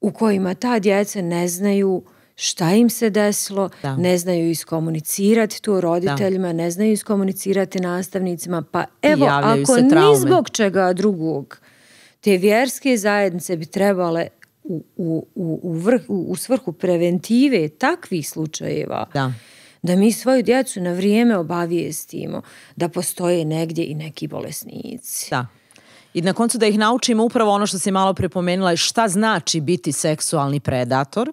u kojima ta djeca ne znaju šta im se desilo, ne znaju iskomunicirati to roditeljima, ne znaju iskomunicirati nastavnicima, pa evo ako ni zbog čega drugog te vjerske zajednice bi trebale u, u, u, u svrhu preventive takvih slučajeva da da mi svoju djecu na vrijeme obavijestimo da postoje negdje i neki bolesnici. Da. I na koncu da ih naučimo upravo ono što si malo prepomenula, šta znači biti seksualni predator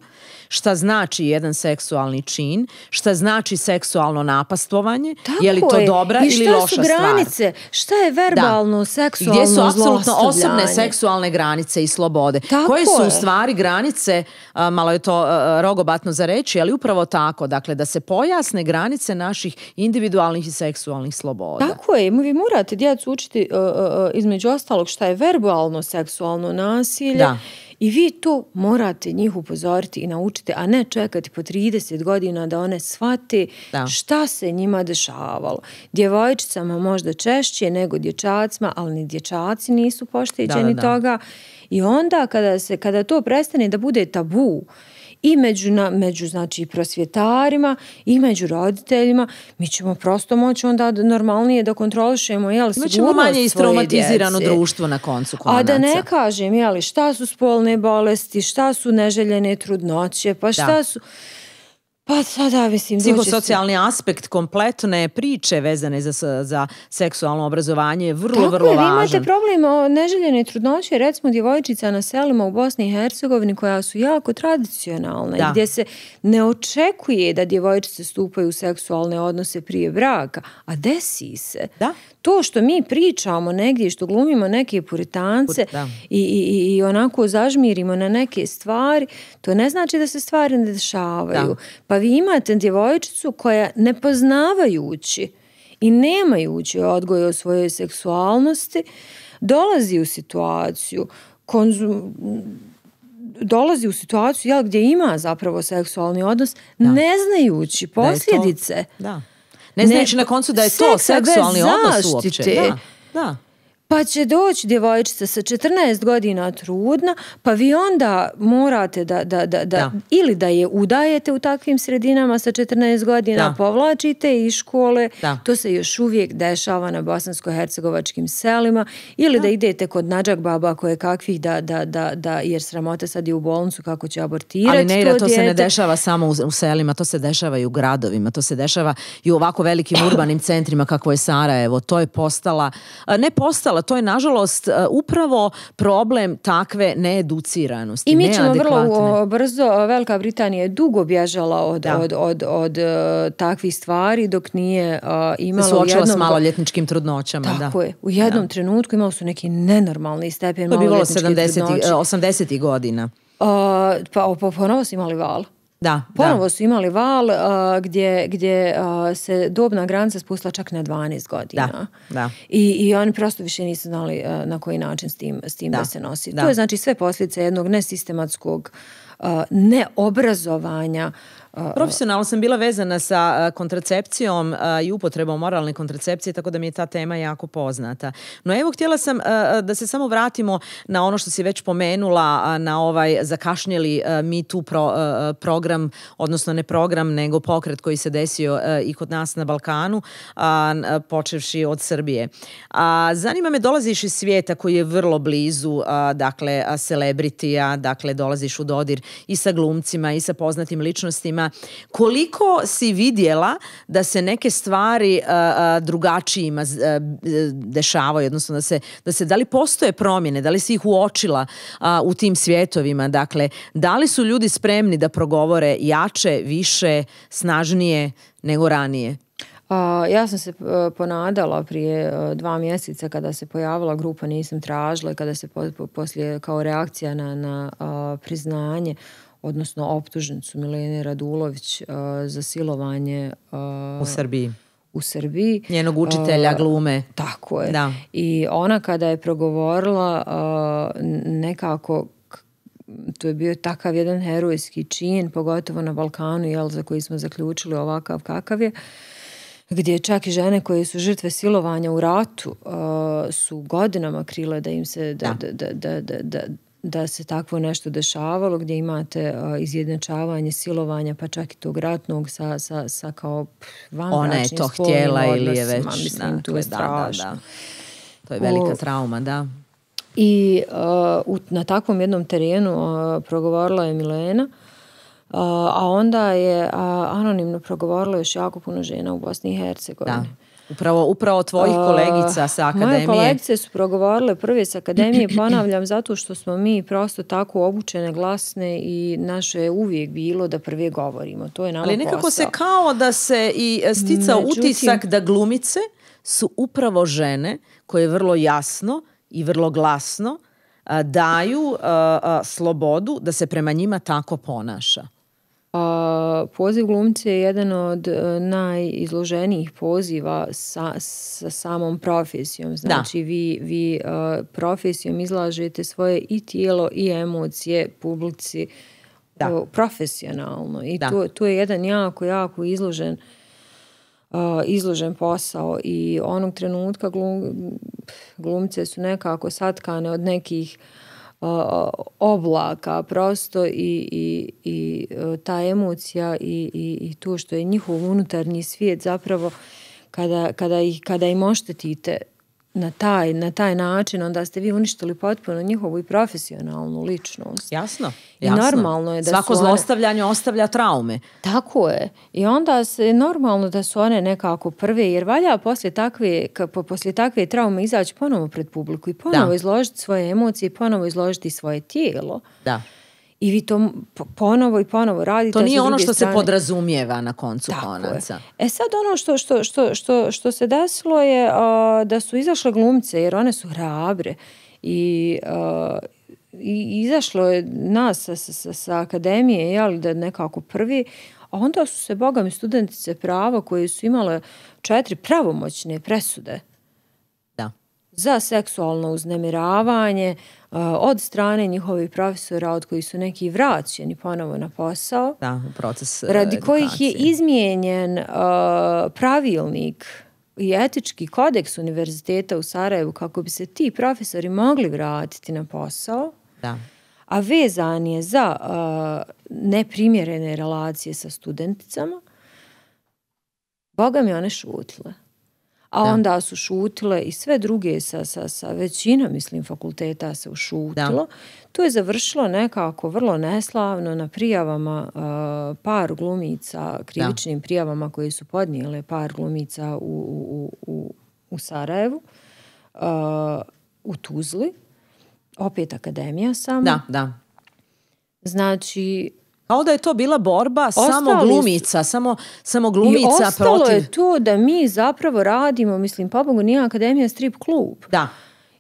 šta znači jedan seksualni čin, šta znači seksualno napastovanje, je li to dobra ili loša stvar. I šta su granice, šta je verbalno, da. seksualno Gdje su apsolutno osobne seksualne granice i slobode. Koje su je. u stvari granice, malo je to rogobatno za reći, ali upravo tako, dakle da se pojasne granice naših individualnih i seksualnih sloboda. Tako je, vi morate djecu učiti između ostalog šta je verbalno seksualno nasilje da i vi to morate njih upozoriti i naučiti, a ne čekati po 30 godina da one shvate šta se njima dešavalo. Djevojčicama možda češće nego dječacima, ali ni dječaci nisu pošteđeni toga. I onda kada, se, kada to prestane da bude tabu, i među, među znači, prosvjetarima i među roditeljima. Mi ćemo prosto moći onda normalnije da kontrolišemo jel, sigurnost ćemo manje istraumatizirano društvo na koncu konaca. A da ne kažem jel, šta su spolne bolesti, šta su neželjene trudnoće, pa šta su... Pa sada, mislim, Psihosocijalni aspekt kompletne priče vezane za, za seksualno obrazovanje je vrlo, Tako vrlo je, važan. Tako imate problem o neželjenoj trudnoće, recimo djevojčica na selima u Bosni i Hercegovini koja su jako tradicionalne, gdje se ne očekuje da djevojčice stupaju u seksualne odnose prije braka, a desi se. Da to što mi pričamo negdje, što glumimo neke puritance i, i, i onako zažmirimo na neke stvari, to ne znači da se stvari ne dešavaju. Pa vi imate djevojčicu koja ne poznavajući i nemajući odgoj o svojoj seksualnosti, dolazi u situaciju dolazi u situaciju gdje ima zapravo seksualni odnos neznajući ne znajući posljedice da. Ne znajući na koncu da je to seksualni odnos uopće. Da, da pa će doći djevojčica sa 14 godina trudna, pa vi onda morate da, da, da, da, ili da je udajete u takvim sredinama sa 14 godina, povlačite iz škole, to se još uvijek dešava na bosansko-hercegovačkim selima, ili da idete kod nađak baba koje kakvih da, da, da, jer sramote sad je u bolnicu kako će abortirati Ali ne, to, to se ne dešava samo u, u selima, to se dešava i u gradovima, to se dešava i u ovako velikim urbanim centrima kako je Sarajevo, to je postala, ne postala to je nažalost e, upravo problem takve needuciranosti. I mi ćemo vrlo brzo, e, Velika Britanija je dugo bježala od, od, od, e, takvih stvari dok nije imala... Se suočila jednom... s maloljetničkim trudnoćama. Tako je. U jednom trenutku imali su neki nenormalni stepen maloljetničkih trudnoća. To bi bilo 70 80. godina. pa, ponovo su imali val. Da, Ponovo su imali val gdje, gdje se dobna granica spustila čak na 12 godina. Da, I, I oni prosto više nisu znali na koji način s tim, s tim da. se nosi. To je znači sve posljedice jednog nesistematskog neobrazovanja Profesionalno sam bila vezana sa kontracepcijom i upotrebom moralne kontracepcije, tako da mi je ta tema jako poznata. No evo, htjela sam da se samo vratimo na ono što si već pomenula, na ovaj zakašnjeli mi tu program, odnosno ne program, nego pokret koji se desio i kod nas na Balkanu, počevši od Srbije. Zanima me, dolaziš iz svijeta koji je vrlo blizu, dakle, celebritija, dakle, dolaziš u dodir i sa glumcima i sa poznatim ličnostima, koliko si vidjela da se neke stvari drugačijima dešavaju, odnosno da se, da se, da li postoje promjene, da li si ih uočila u tim svjetovima, dakle, da li su ljudi spremni da progovore jače, više, snažnije nego ranije? Ja sam se e, ponadala prije e, dva mjeseca kada se pojavila grupa Nisam tražila kada se poslije kao reakcija na, priznanje odnosno optužnicu Milene Radulović uh, za silovanje uh, u Srbiji u Srbiji. Njenog uh, učitelja glume. Tako je. I ona kada je progovorila nekako to je bio takav jedan herojski čin, pogotovo na Balkanu, za koji smo zaključili ovakav kakav je, gdje čak i žene koje su žrtve silovanja u ratu su godinama krile da im se da, da. da, da da se takvo nešto dešavalo gdje imate izjednačavanje silovanja pa čak i tog ratnog sa, sa, sa kao Ona je to htjela ili je već Mislim, dakle, da, je strašno. Da, to je velika trauma, da. I na takvom jednom terenu progovorila je Milena a onda je anonimno progovorilo još jako puno žena u Bosni i Hercegovini. Da. Upravo, upravo tvojih kolegica sa akademije. Moje kolegice su progovorile prve s akademije, ponavljam, zato što smo mi prosto tako obučene, glasne i naše je uvijek bilo da prve govorimo. To je nama Ali nekako se kao da se i e, stica utisak da glumice su upravo žene koje vrlo jasno i vrlo glasno daju slobodu da se prema njima tako ponaša. A, poziv glumce je jedan od e, najizloženijih poziva sa, samom profesijom. Znači vi, vi e, profesijom izlažete svoje i tijelo i emocije publici profesionalno. I to Tu, je jedan jako, jako izložen e, izložen posao i onog trenutka glumce su nekako satkane od nekih Eh, oblaka prosto i, i, i eh, ta emocija i, i, to što je njihov unutarnji svijet zapravo kada, kada, ih, kada im oštetite na taj, na taj način, onda ste vi uništili potpuno njihovu i profesionalnu ličnost. Jasno, jasno. I normalno je da Svako su zlostavljanje ostavlja traume. Tako je. I onda je normalno da su one nekako prve, jer valja poslije takve, poslije takve traume izaći ponovo pred publiku i ponovo izložiti svoje emocije i ponovo izložiti svoje tijelo. Da i vi to ponovo i ponovo radite. To nije ono što se podrazumijeva na koncu Tako konaca. E sad ono što, što, što, što, što se desilo je da su izašle glumce jer one su hrabre i i izašlo je nas sa, sa, sa akademije, jel, da nekako prvi, a onda su se, bogami studentice prava koje su imale četiri pravomoćne presude za seksualno uznemiravanje eh, od strane njihovih profesora od kojih su neki vraćeni ponovo na posao. Da, proces eh, Radi kojih je izmijenjen eh, pravilnik i etički kodeks univerziteta u Sarajevu kako bi se ti profesori mogli vratiti na posao. Da. A vezan je za neprimjerene relacije sa studenticama. Boga mi one šutile a onda su šutile i sve druge sa, sa, sa većina, mislim, fakulteta se ušutilo. To je završilo nekako vrlo neslavno na prijavama e, par glumica, krivičnim prijavama koje su podnijele par glumica u, u, u, u Sarajevu, e, u Tuzli, opet akademija sama. Da, da. Znači, a onda je to bila borba Ostali... samo glumica, samo, samo glumica I ostalo je to da mi zapravo radimo, mislim, bogu nije akademija strip klub. Da.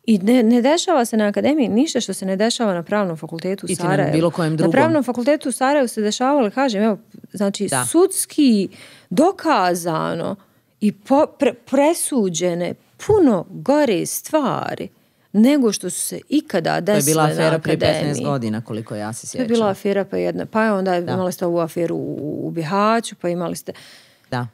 I ne, ne dešava se na akademiji ništa što se ne dešava na pravnom fakultetu u Sarajevu. bilo kojem drugom. Na pravnom fakultetu u Sarajevu se dešavalo, kažem, evo, znači sudski dokazano i presuđene puno gore stvari nego što su se ikada desile To je bila afera prije 15 godina koliko ja se sjećam. To je bila afera pa jedna, pa onda da. imali ste ovu aferu u, u Bihaću, pa imali ste... Da.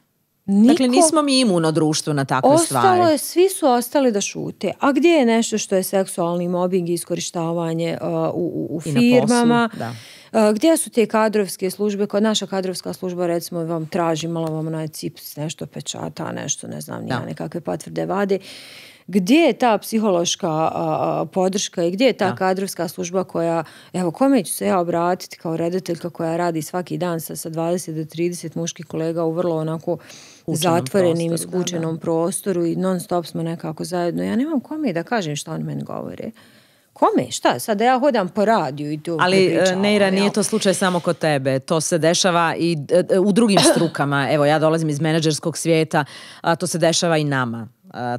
Niko, dakle, nismo mi imuno društvo na takve ostalo stvari. Ostalo je, svi su ostali da šute. A gdje je nešto što je seksualni mobbing i iskorištavanje uh, u, u, firmama? da. Uh, gdje su te kadrovske službe? Kod naša kadrovska služba, recimo, vam traži malo vam onaj cips, nešto pečata, nešto, ne znam, nije nekakve potvrde vade. Gdje je ta psihološka podrška i gdje je ta kadrovska služba koja, evo kome ću se ja obratiti kao redateljka koja radi svaki dan sa, sa 20 do 30 muških kolega u vrlo onako zatvorenim, i prostoru i non stop smo nekako zajedno. Ja nemam kome da kažem što on meni govore. Kome? Šta? Sada ja hodam po radiju i to Ali e, Neira, nije to slučaj samo kod tebe. To se dešava i e, e, u drugim <coughs> strukama. Evo, ja dolazim iz menadžerskog svijeta, a to se dešava i nama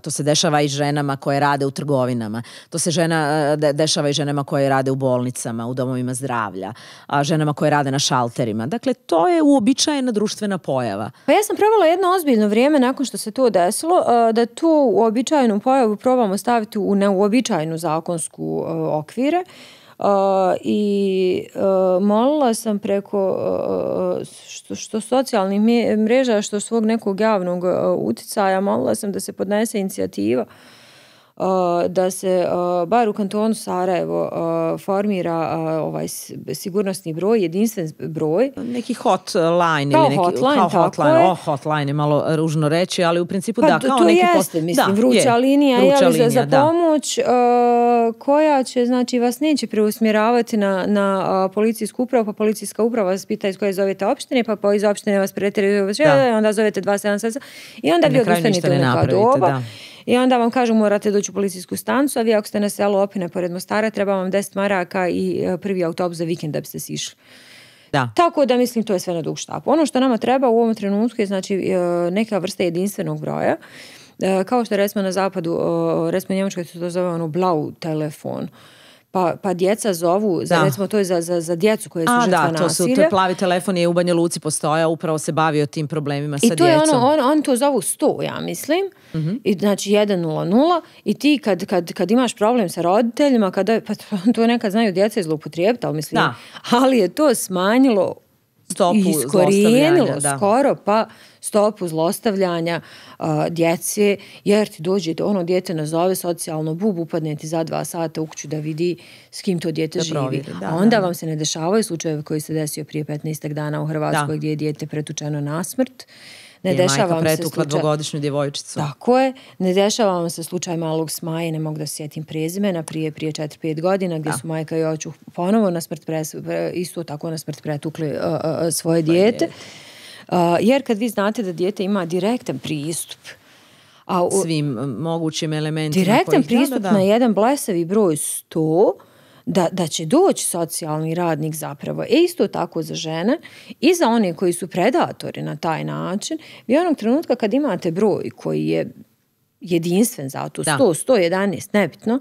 to se dešava i ženama koje rade u trgovinama, to se žena, dešava i ženama koje rade u bolnicama, u domovima zdravlja, a ženama koje rade na šalterima. Dakle, to je uobičajena društvena pojava. Pa ja sam probala jedno ozbiljno vrijeme nakon što se to desilo, da tu uobičajenu pojavu probamo staviti u neuobičajenu zakonsku okvire i e, molila sam preko e, što, socijalnih mreža, što svog nekog javnog e, Uticaja molila sam da se podnese inicijativa da se bar u kantonu Sarajevo formira ovaj sigurnosni broj, jedinstven broj. Neki hotline. Kao ili neki, hotline, kao hotline. malo ružno reći, ali u principu pa da. Kao neki jeste, mislim, vruća linija, vruća za, pomoć koja će, znači, vas neće preusmjeravati na, na policijsku upravu, pa policijska uprava vas pita iz koje zovete opštine, pa, pa iz opštine vas pretjeruje onda zovete 277 i onda vi odustanite u neka doba. Da. I onda vam kažu morate doći u policijsku stancu, a vi ako ste na selu Opine pored Mostara, treba vam 10 maraka i e, prvi autobus za vikend da biste sišli. Da. Tako da mislim to je sve na dug štap. Ono što nama treba u ovom trenutku je znači e, neka vrsta jedinstvenog broja. E, kao što recimo na zapadu, recimo u Njemačkoj se to zove ono blau telefon pa, pa djeca zovu, za, recimo to je za, za, za djecu koje su A, žrtva da, to nasilja. Su, to plavi telefon je u Banja Luci postoja, upravo se bavio tim problemima sa djecom. I to je ono, on, on to zovu sto, ja mislim, mm -hmm. I, znači 100 i ti kad, kad, kad imaš problem sa roditeljima, kada, pa to <laughs> nekad znaju djeca zloupotrijebiti, ali mislim, ali je to smanjilo Stopu iskorijenilo skoro, pa stopu zlostavljanja a, djece, jer ti dođe ono djete nazove socijalno bub, upadne ti za dva sata u kuću da vidi s kim to djete da živi. A onda vam se ne dešavaju slučajeve koji se desio prije 15 dana u Hrvatskoj gdje je djete pretučeno na smrt. Ne dešava majka pretukla se slučaj... dvogodišnju djevojčicu. Tako je. Ne dešava vam se slučaj malog smaje, ne mogu da sjetim prezimena, prije, prije 4-5 godina gdje su majka i oču ponovo na smrt isto tako na smrt pretukli svoje dijete. Eh, jer kad vi znate da dijete ima direktan pristup a u, svim eh, mogućim elementima direktan pristup na jedan blesavi broj 100 da, da će doći socijalni radnik zapravo e isto tako za žene i za one koji su predatori na taj način vi onog trenutka kad imate broj koji je jedinstven za to 100, 111, nebitno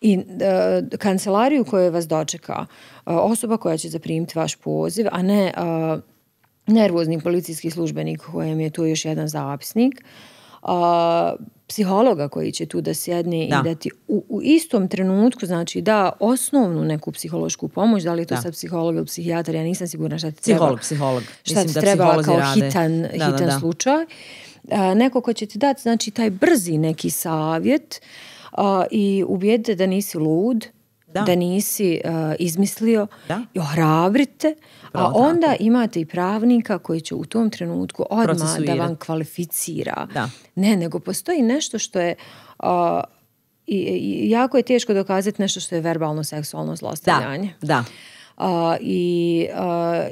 i eh, kancelariju koju vas dočeka osoba koja će zaprimiti vaš poziv a ne nervozni policijski službenik kojem je tu još jedan zapisnik, a, psihologa koji će tu da sjedne i da ti u, istom trenutku znači da osnovnu neku psihološku pomoć, da li je to da. sad psiholog ili psihijatar, ja nisam sigurna šta ti treba. Psiholog, psiholog. Šta ti treba kao rade. hitan, da, hitan slučaj. A, neko ko će ti dati znači taj brzi neki savjet i ubijedite da nisi lud da, da nisi e, izmislio da. i ohrabrite, a onda tako. imate i pravnika koji će u tom trenutku odmah da vam kvalificira. Ne, nego postoji nešto što je i, jako je teško dokazati nešto što je verbalno seksualno zlostavljanje. Da, i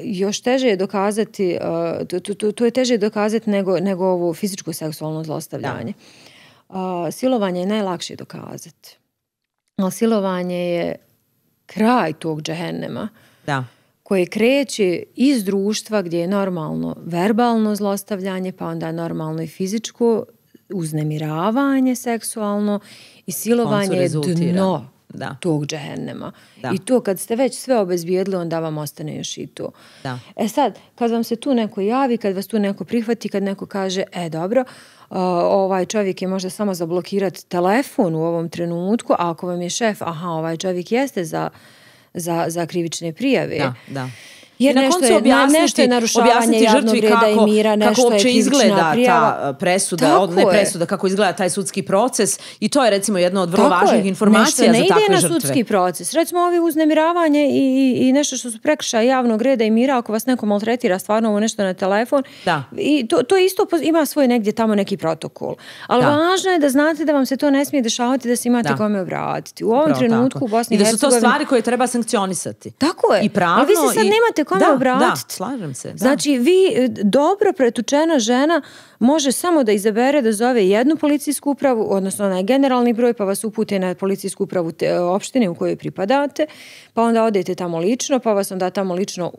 još teže je dokazati, to, je teže dokazati nego, nego ovo fizičko seksualno zlostavljanje. silovanje je najlakše dokazati ali silovanje je kraj tog džehennema. Da koje kreće iz društva gdje je normalno verbalno zlostavljanje, pa onda normalno i fizičko uznemiravanje seksualno i silovanje je dno tog džehennema. I to kad ste već sve obezbijedili, onda vam ostane još i to. Da. E sad, kad vam se tu neko javi, kad vas tu neko prihvati, kad neko kaže, e dobro, ovaj čovjek je možda samo zablokirati telefon u ovom trenutku, a ako vam je šef, aha, ovaj čovjek jeste za, za, za krivične prijave. Da, da. Jer I na koncu objasniti, je objasniti žrtvi kako, i mira, nešto kako uopće izgleda ta presuda, presuda, kako izgleda taj sudski proces i to je recimo jedna od vrlo važnih informacija ne za takve žrtve. ne ide na sudski proces. Recimo ovi uznemiravanje i, nešto što su prekršaja javnog reda i mira, ako vas neko maltretira stvarno ovo nešto na telefon, da. i to, isto ima svoj negdje tamo neki protokol. Ali važno je da znate da vam se to ne smije dešavati, da se imate kome obratiti. U ovom trenutku u Bosni i da su to stvari koje treba sankcionisati. Tako je. I pravno. vi se sad nemate kome da, Da, slažem se. Da. Znači, vi, e, dobro pretučena žena može samo da izabere da zove jednu policijsku upravu, odnosno onaj generalni broj, pa vas upute na policijsku upravu te, e, opštine u kojoj pripadate, pa onda odete tamo lično, pa vas onda tamo lično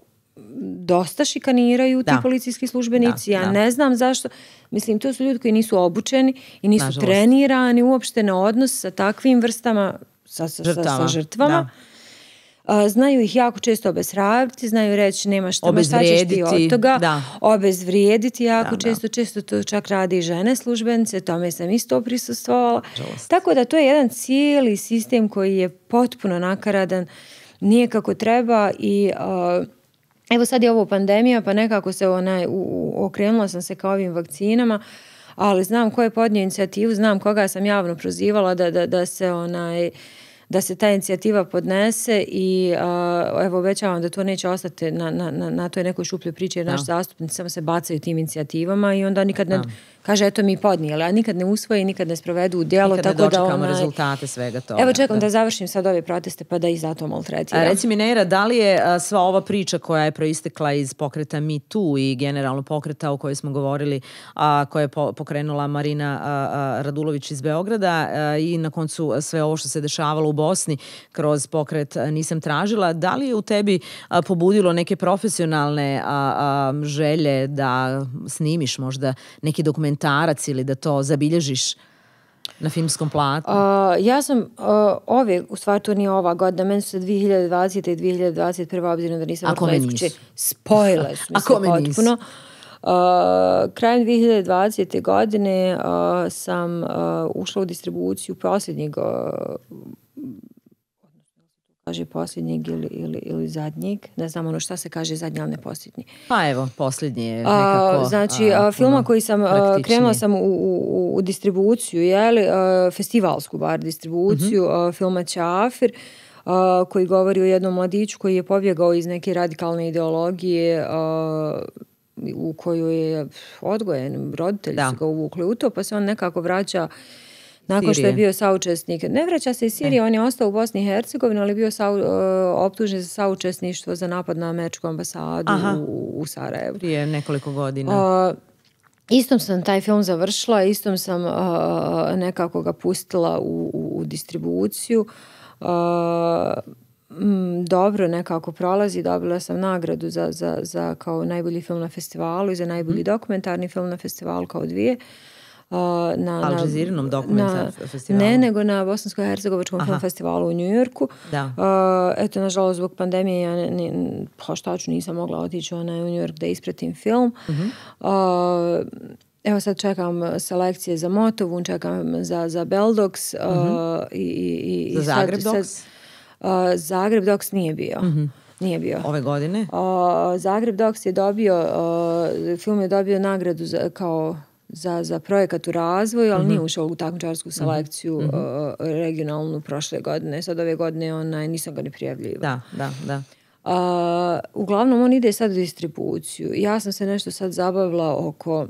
dosta šikaniraju ti da. policijski službenici. ja ne znam zašto. Mislim, to su ljudi koji nisu obučeni i nisu trenirani uopšte na odnos sa takvim vrstama, sa, sa, sa žrtvama znaju ih jako često obesraviti, znaju reći nema što ma od toga, da. obezvrijediti jako često, često to čak radi i žene službenice, tome sam isto prisustvovala. Tako da to je jedan cijeli sistem koji je potpuno nakaradan, nije kako treba i... evo sad je ovo pandemija, pa nekako se onaj, okrenula sam se kao ovim vakcinama, ali znam ko je podnio inicijativu, znam koga sam javno prozivala da, da, da se onaj, da se ta inicijativa podnese i evo obećavam da to neće ostati na, na, na toj nekoj šupljoj priči jer naši zastupnici samo se bacaju tim inicijativama i onda nikad ne, kaže eto mi podnijeli, a nikad ne usvoje i nikad ne sprovedu u djelo. Nikad ne rezultate svega toga. Evo čekam da. završim sad ove proteste pa da i zato maltretira. Reci mi Neira, da li je sva ova priča koja je proistekla iz pokreta Me Too i generalno pokreta o kojoj smo govorili, a koje je pokrenula Marina Radulović iz Beograda i na koncu sve ovo što se dešavalo u Bosni kroz pokret Nisam tražila, da li je u tebi pobudilo neke profesionalne želje da snimiš možda neki dokument dokumentarac ili da to zabilježiš na filmskom platu? ja sam uh, ove, u stvari to nije ova godina, meni su 2020. i 2021. obzirom da nisam Ako me nisu. Spojila su <laughs> mi se potpuno. Uh, krajem 2020. godine uh, sam uh, ušla u distribuciju posljednjeg kaže posljednjeg ili, ili, ili zadnjeg. Ne znam ono šta se kaže zadnji, ali ne posljednji. Pa evo, posljednji je nekako... znači, filma koji sam, a, krenula sam u, u, u distribuciju, jeli, festivalsku bar distribuciju, mhm. filma Čafir, koji govori o jednom mladiću koji je pobjegao iz neke radikalne ideologije u koju je odgojen, roditelji su ga uvukli u to, pa se on nekako vraća nakon što je bio saučesnik. Ne vraća se iz e. Sirije, on je ostao u Bosni i Hercegovini, ali je bio sau, e, optužen za saučesništvo za napad na američku ambasadu u, Sarajevu. Prije nekoliko godina. Istom sam taj film završila, istom sam e, nekako ga pustila u, distribuciju. dobro nekako prolazi, dobila sam nagradu za, za, za kao najbolji film na festivalu i za najbolji mhm. dokumentarni film na festivalu kao dvije na... Ne, nego na Bosansko-Hercegovačkom film festivalu u Njujorku. Da. eto, nažalost, zbog pandemije ja ne, pa nisam mogla otići ona u Njujork da ispratim film. uh evo sad čekam selekcije za Motovun, čekam za, za Beldox mhm. i, i, za Zagreb sad, Zagreb Dox nije bio. Mhm. Nije bio. Ove godine? Zagreb Dox je dobio, film je dobio nagradu za, kao za, za projekat u razvoju, ali nije mhm. ušao u takmičarsku mhm. selekciju mhm. regionalnu prošle godine. Sad ove godine onaj, nisam ga ne prijavljiva. Da, da, da. Uh, uglavnom, on ide sad u distribuciju. Ja sam se nešto sad zabavila oko...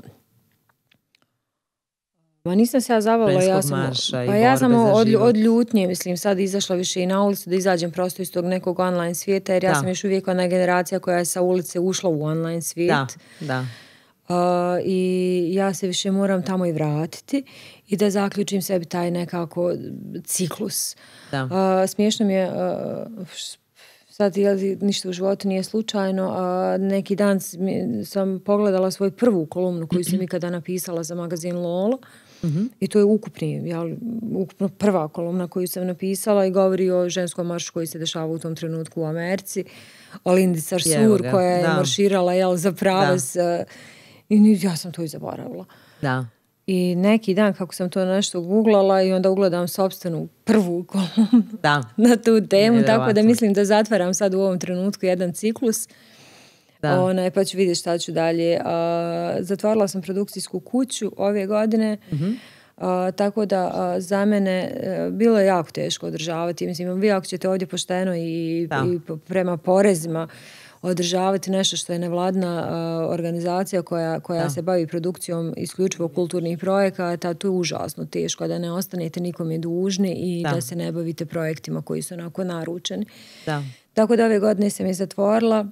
Ma nisam se ja zabavila, ja sam, pa ja sam od, od, ljutnje, mislim, sad izašla više i na ulicu da izađem prosto iz tog nekog online svijeta, jer ja sam još uvijek ona generacija koja je sa ulice ušla u online svijet. Da, da i ja se više moram tamo i vratiti i da zaključim sebi taj nekako ciklus. Da. Uh, smiješno mi je, uh, sad li ništa u životu nije slučajno, neki dan sam pogledala svoju prvu kolumnu koju sam ikada napisala za magazin Lola mhm. i to je ukupni, ukupno prva kolumna koju sam napisala i govori o ženskom maršu koji se dešava u tom trenutku u Americi, o Lindy Sarsur koja je marširala jel, za prava i ja sam to i zaboravila. Da. I neki dan kako sam to nešto googlala i onda ugledam sobstvenu prvu kolumnu da. <laughs> na tu temu, tako da mislim da zatvaram sad u ovom trenutku jedan ciklus. Da. Ona, pa ću vidjeti šta ću dalje. zatvorila sam produkcijsku kuću ove godine. Mhm. tako da za mene e, bilo je jako teško održavati. Mislim, vi ako ćete ovdje pošteno i, i prema porezima održavati nešto što je nevladna e, organizacija koja, se bavi produkcijom isključivo kulturnih projekata, to je užasno teško da ne ostanete nikom je dužni i da. se ne bavite projektima koji su onako naručeni. Tako da ove godine sam je zatvorila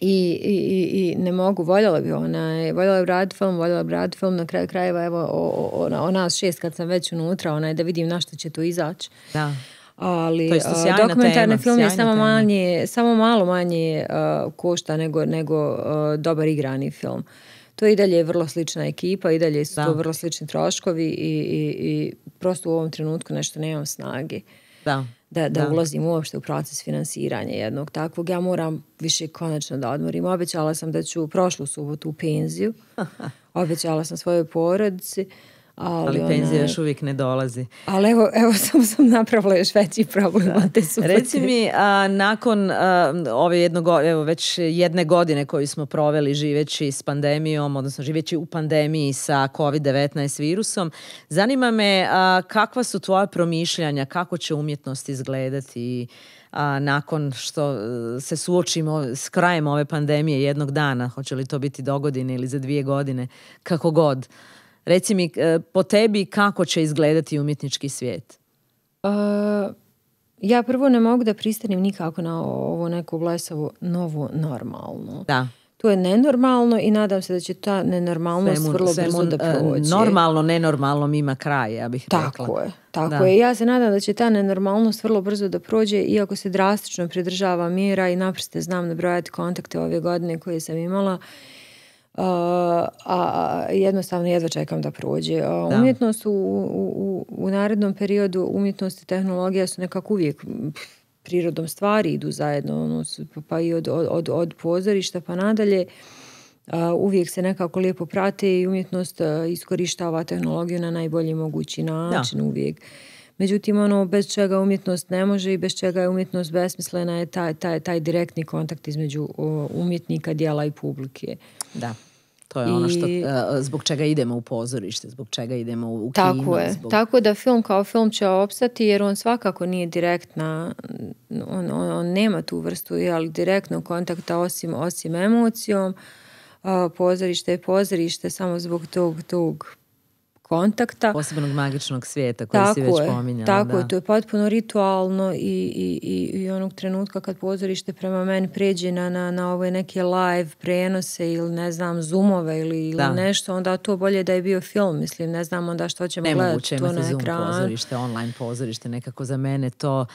i, ne mogu, voljela bi ona, e, voljela bi raditi film, voljela bi film, na kraju krajeva evo o, nas šest kad sam već unutra, ona, da vidim na što će to izaći. Da ali to uh, dokumentarni film je samo, samo malo manje uh, košta nego, nego dobar igrani film. To i dalje je vrlo slična ekipa, i dalje su da. to vrlo slični troškovi i, i, i prosto u ovom trenutku nešto nemam snage. Da. Da, da, da, ulazim uopšte u proces finansiranja jednog takvog. Ja moram više konačno da odmorim. Obećala sam da ću prošlu subotu u penziju. <laughs> Obećala sam svojoj porodici. Ali, ali penzija još uvijek ne dolazi. Ali evo, evo <laughs> sam sam napravila još veći problem Reci mi, a, nakon ove jedno, evo, već jedne godine koju smo proveli živeći s pandemijom, odnosno živeći u pandemiji sa COVID-19 virusom, zanima me kakva su tvoja promišljanja, kako će umjetnost izgledati nakon što e, se suočimo s krajem ove pandemije jednog dana, hoće li to biti dogodine ili za dvije godine, kako god. Reci mi, e, po tebi kako će izgledati umjetnički svijet? E, ja prvo ne mogu da pristanim nikako na ovo neku blesavo novu normalno. Da. To je nenormalno i nadam se da će ta nenormalnost svemu, vrlo brzo da e, prođe. Normalno, nenormalno ima kraj, ja bih tako rekla. Tako je, tako je. Ja se nadam da će ta nenormalnost vrlo brzo da prođe, iako se drastično pridržava mjera i naprosto znam brojati kontakte ove godine koje sam imala a jednostavno jedva čekam da prođe. Umjetnost u, u, u narednom periodu, umjetnost i tehnologija su nekako uvijek prirodom stvari idu zajedno, ono, pa i od, od, od pozorišta pa nadalje. uvijek se nekako lijepo prate i umjetnost e, iskorištava tehnologiju na najbolji mogući način uvijek. Međutim, ono bez čega umjetnost ne može i bez čega je umjetnost besmislena je taj, taj, taj direktni kontakt između umjetnika, dijela i publike. Da. To je I... ono što, e, zbog čega idemo u pozorište, zbog čega idemo u kino. Tako je. Tako da film kao film će opstati jer on svakako nije direktna, on, on, nema tu vrstu ali direktnog kontakta osim, osim emocijom. pozorište je pozorište samo zbog tog, tog kontakta. Posebnog magičnog svijeta koji tako si već je, Tako je, to je potpuno ritualno i, i, i, onog trenutka kad pozorište prema meni pređe na, na, na ove neke live prenose ili ne znam, zoomove ili, ili nešto, onda to bolje da je bio film, mislim, ne znam onda što ćemo Nemoguće gledati to na zoom pozorište, online pozorište, nekako za mene to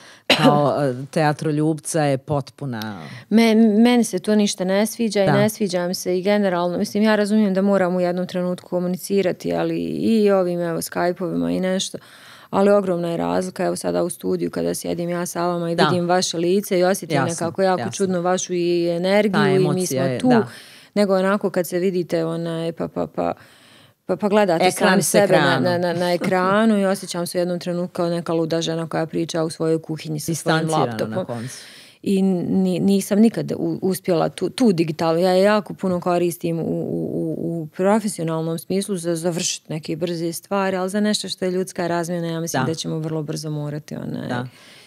kao <laughs> eh, ljubca je potpuna... Men, meni se to ništa ne sviđa i ne sviđam se i generalno, mislim, ja razumijem da moram u jednom trenutku komunicirati, ali i i ovim evo skajpovima i nešto. Ali ogromna je razlika, evo sada u studiju kada sjedim ja sa vama i da. vidim vaše lice i osjetim kako nekako jako čudno vašu i energiju i mi smo tu. Da. Nego onako kad se vidite onaj pa pa pa pa, pa gledate Ekran sebe na, na, <laughs> ekranu i osjećam se u jednom trenutku kao neka luda žena koja priča u svojoj kuhinji sa svojim laptopom. Na i nisam nikad uspjela tu, tu digitalu. Ja je jako puno koristim u, u, u profesionalnom smislu za završiti neke brze stvari, ali za nešto što je ljudska razmjena ja mislim da, da ćemo vrlo brzo morati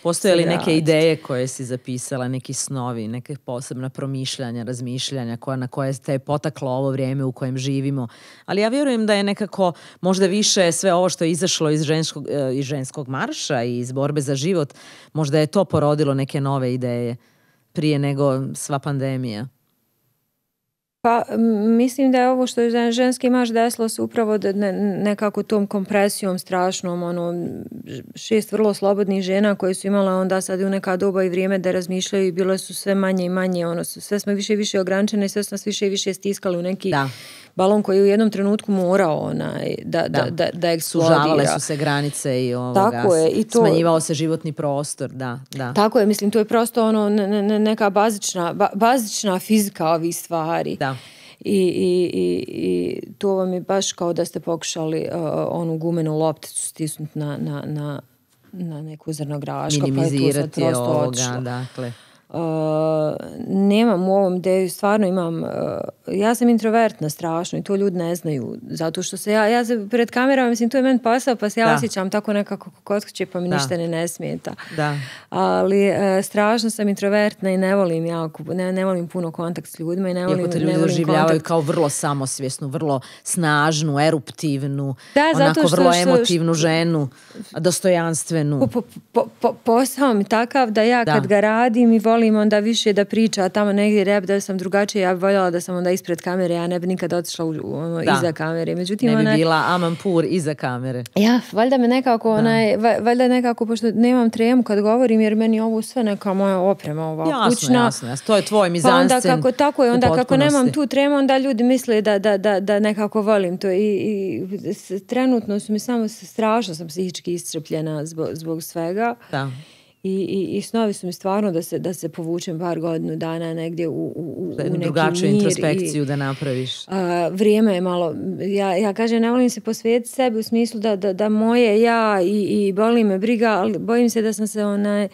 Postoje li neke ideje koje si zapisala, neki snovi, neke posebna promišljanja, razmišljanja koja, na koje ste je potaklo ovo vrijeme u kojem živimo? Ali ja vjerujem da je nekako možda više sve ovo što je izašlo iz ženskog, eh, iz ženskog marša i iz borbe za život, možda je to porodilo neke nove ideje prije nego sva pandemija. Pa mislim da je ovo što je ženski maš desilo se upravo da ne, nekako tom kompresijom strašnom, ono, šest vrlo slobodnih žena koje su imale onda sad u neka doba i vrijeme da razmišljaju i bile su sve manje i manje, ono, sve smo više i više ograničene i sve smo nas više i više stiskali u neki balon koji je u jednom trenutku morao onaj, da, da, da, da Sužavale su se granice i ovoga, Tako je, i to, smanjivao se životni prostor, da, da. Tako je, mislim, to je prosto ono neka bazična, bazična fizika ovih stvari. Da. I, i, i, i to vam je baš kao da ste pokušali e, onu gumenu lopticu stisnuti na, na, na, na neku zrnograšku. Minimizirati pa je dakle. Eh, nemam u ovom deju, stvarno imam, eh, ja sam introvertna strašno i to ljudi ne znaju, zato što se ja, ja pred kamerama, mislim, to je meni pasao pa se ja osjećam tako nekako kotkuće, pa mi ništa ne nesmijeta. Da. Ali eh, strašno sam introvertna i ne volim jako, ne, volim puno kontakt s ljudima i ne volim, Iako te ljudi kao vrlo samosvjesnu, vrlo snažnu, eruptivnu, da, onako zato što, vrlo emotivnu ženu, dostojanstvenu. Po, posao mi takav da ja kad ga radim i volim volim onda više da priča tamo negdje rep, da sam drugačije, ja bi voljela da sam onda ispred kamere, ja ne bi nikad otišla u, ono, da. iza kamere. Međutim, ne bi bila aman pur iza kamere. Ja, valjda me nekako, onaj, valjda nekako, pošto nemam tremu kad govorim, jer meni ovo sve neka moja oprema ova jasno, kućna. Jasno, jasno, to je tvoj mi Pa onda kako tako je, onda kako nemam tu tremu, onda ljudi misle da, da, da, da nekako volim to. I, i trenutno su mi samo strašno sam psihički iscrpljena zbog, zbog svega. Da. I, i, i snovi su mi stvarno da se, da se povučem par godinu dana negdje u, u, u drugačiju introspekciju da napraviš. vrijeme je malo, ja, ja kažem ne volim se posvijeti sebi u smislu da, da, moje ja i, i boli me briga, ali bojim se da sam se onaj,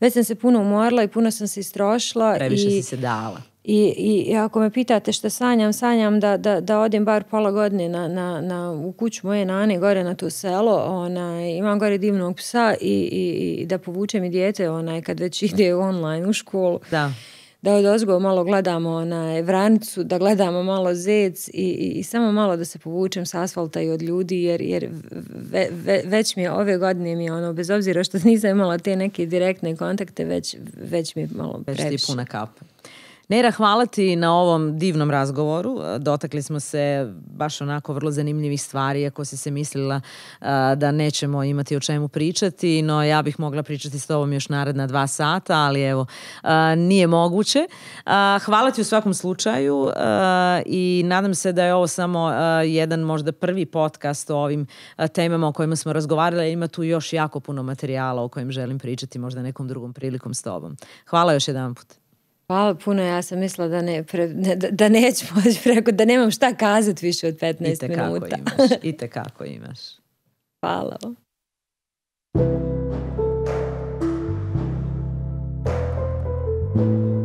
već sam se puno umorila i puno sam se istrošila. Previše i, si se dala. I, i ako me pitate što sanjam, sanjam da, da, da odim bar pola godine na, na, na, u kuću moje nane gore na to selo. ona imam gore divnog psa i, i, da povučem i dijete onaj, kad već ide online u školu. Da da od ozgo malo gledamo na vranicu, da gledamo malo zec i, i, samo malo da se povučem s asfalta i od ljudi, jer, jer već mi je ove godine mi ono, bez obzira što nisam imala te neke direktne kontakte, već, već mi je malo previše. Već ti puna kapa. Nera, hvala ti na ovom divnom razgovoru. E, dotakli smo se baš onako vrlo zanimljivih stvari, ako si se mislila e, da nećemo imati o čemu pričati, no ja bih mogla pričati s tobom još naredna dva sata, ali evo, e, nije moguće. hvala ti u svakom slučaju i nadam se da je ovo samo jedan možda prvi podcast o ovim temama o kojima smo razgovarali. Ima tu još jako puno materijala o kojim želim pričati možda nekom drugom prilikom s tobom. Hvala još jedan put. Hvala pa, puno, ja sam mislila da, ne, pre, ne da, neću moći preko, da nemam šta kazati više od 15 itekako minuta. imaš, <laughs> kako imaš. Hvala. Hvala.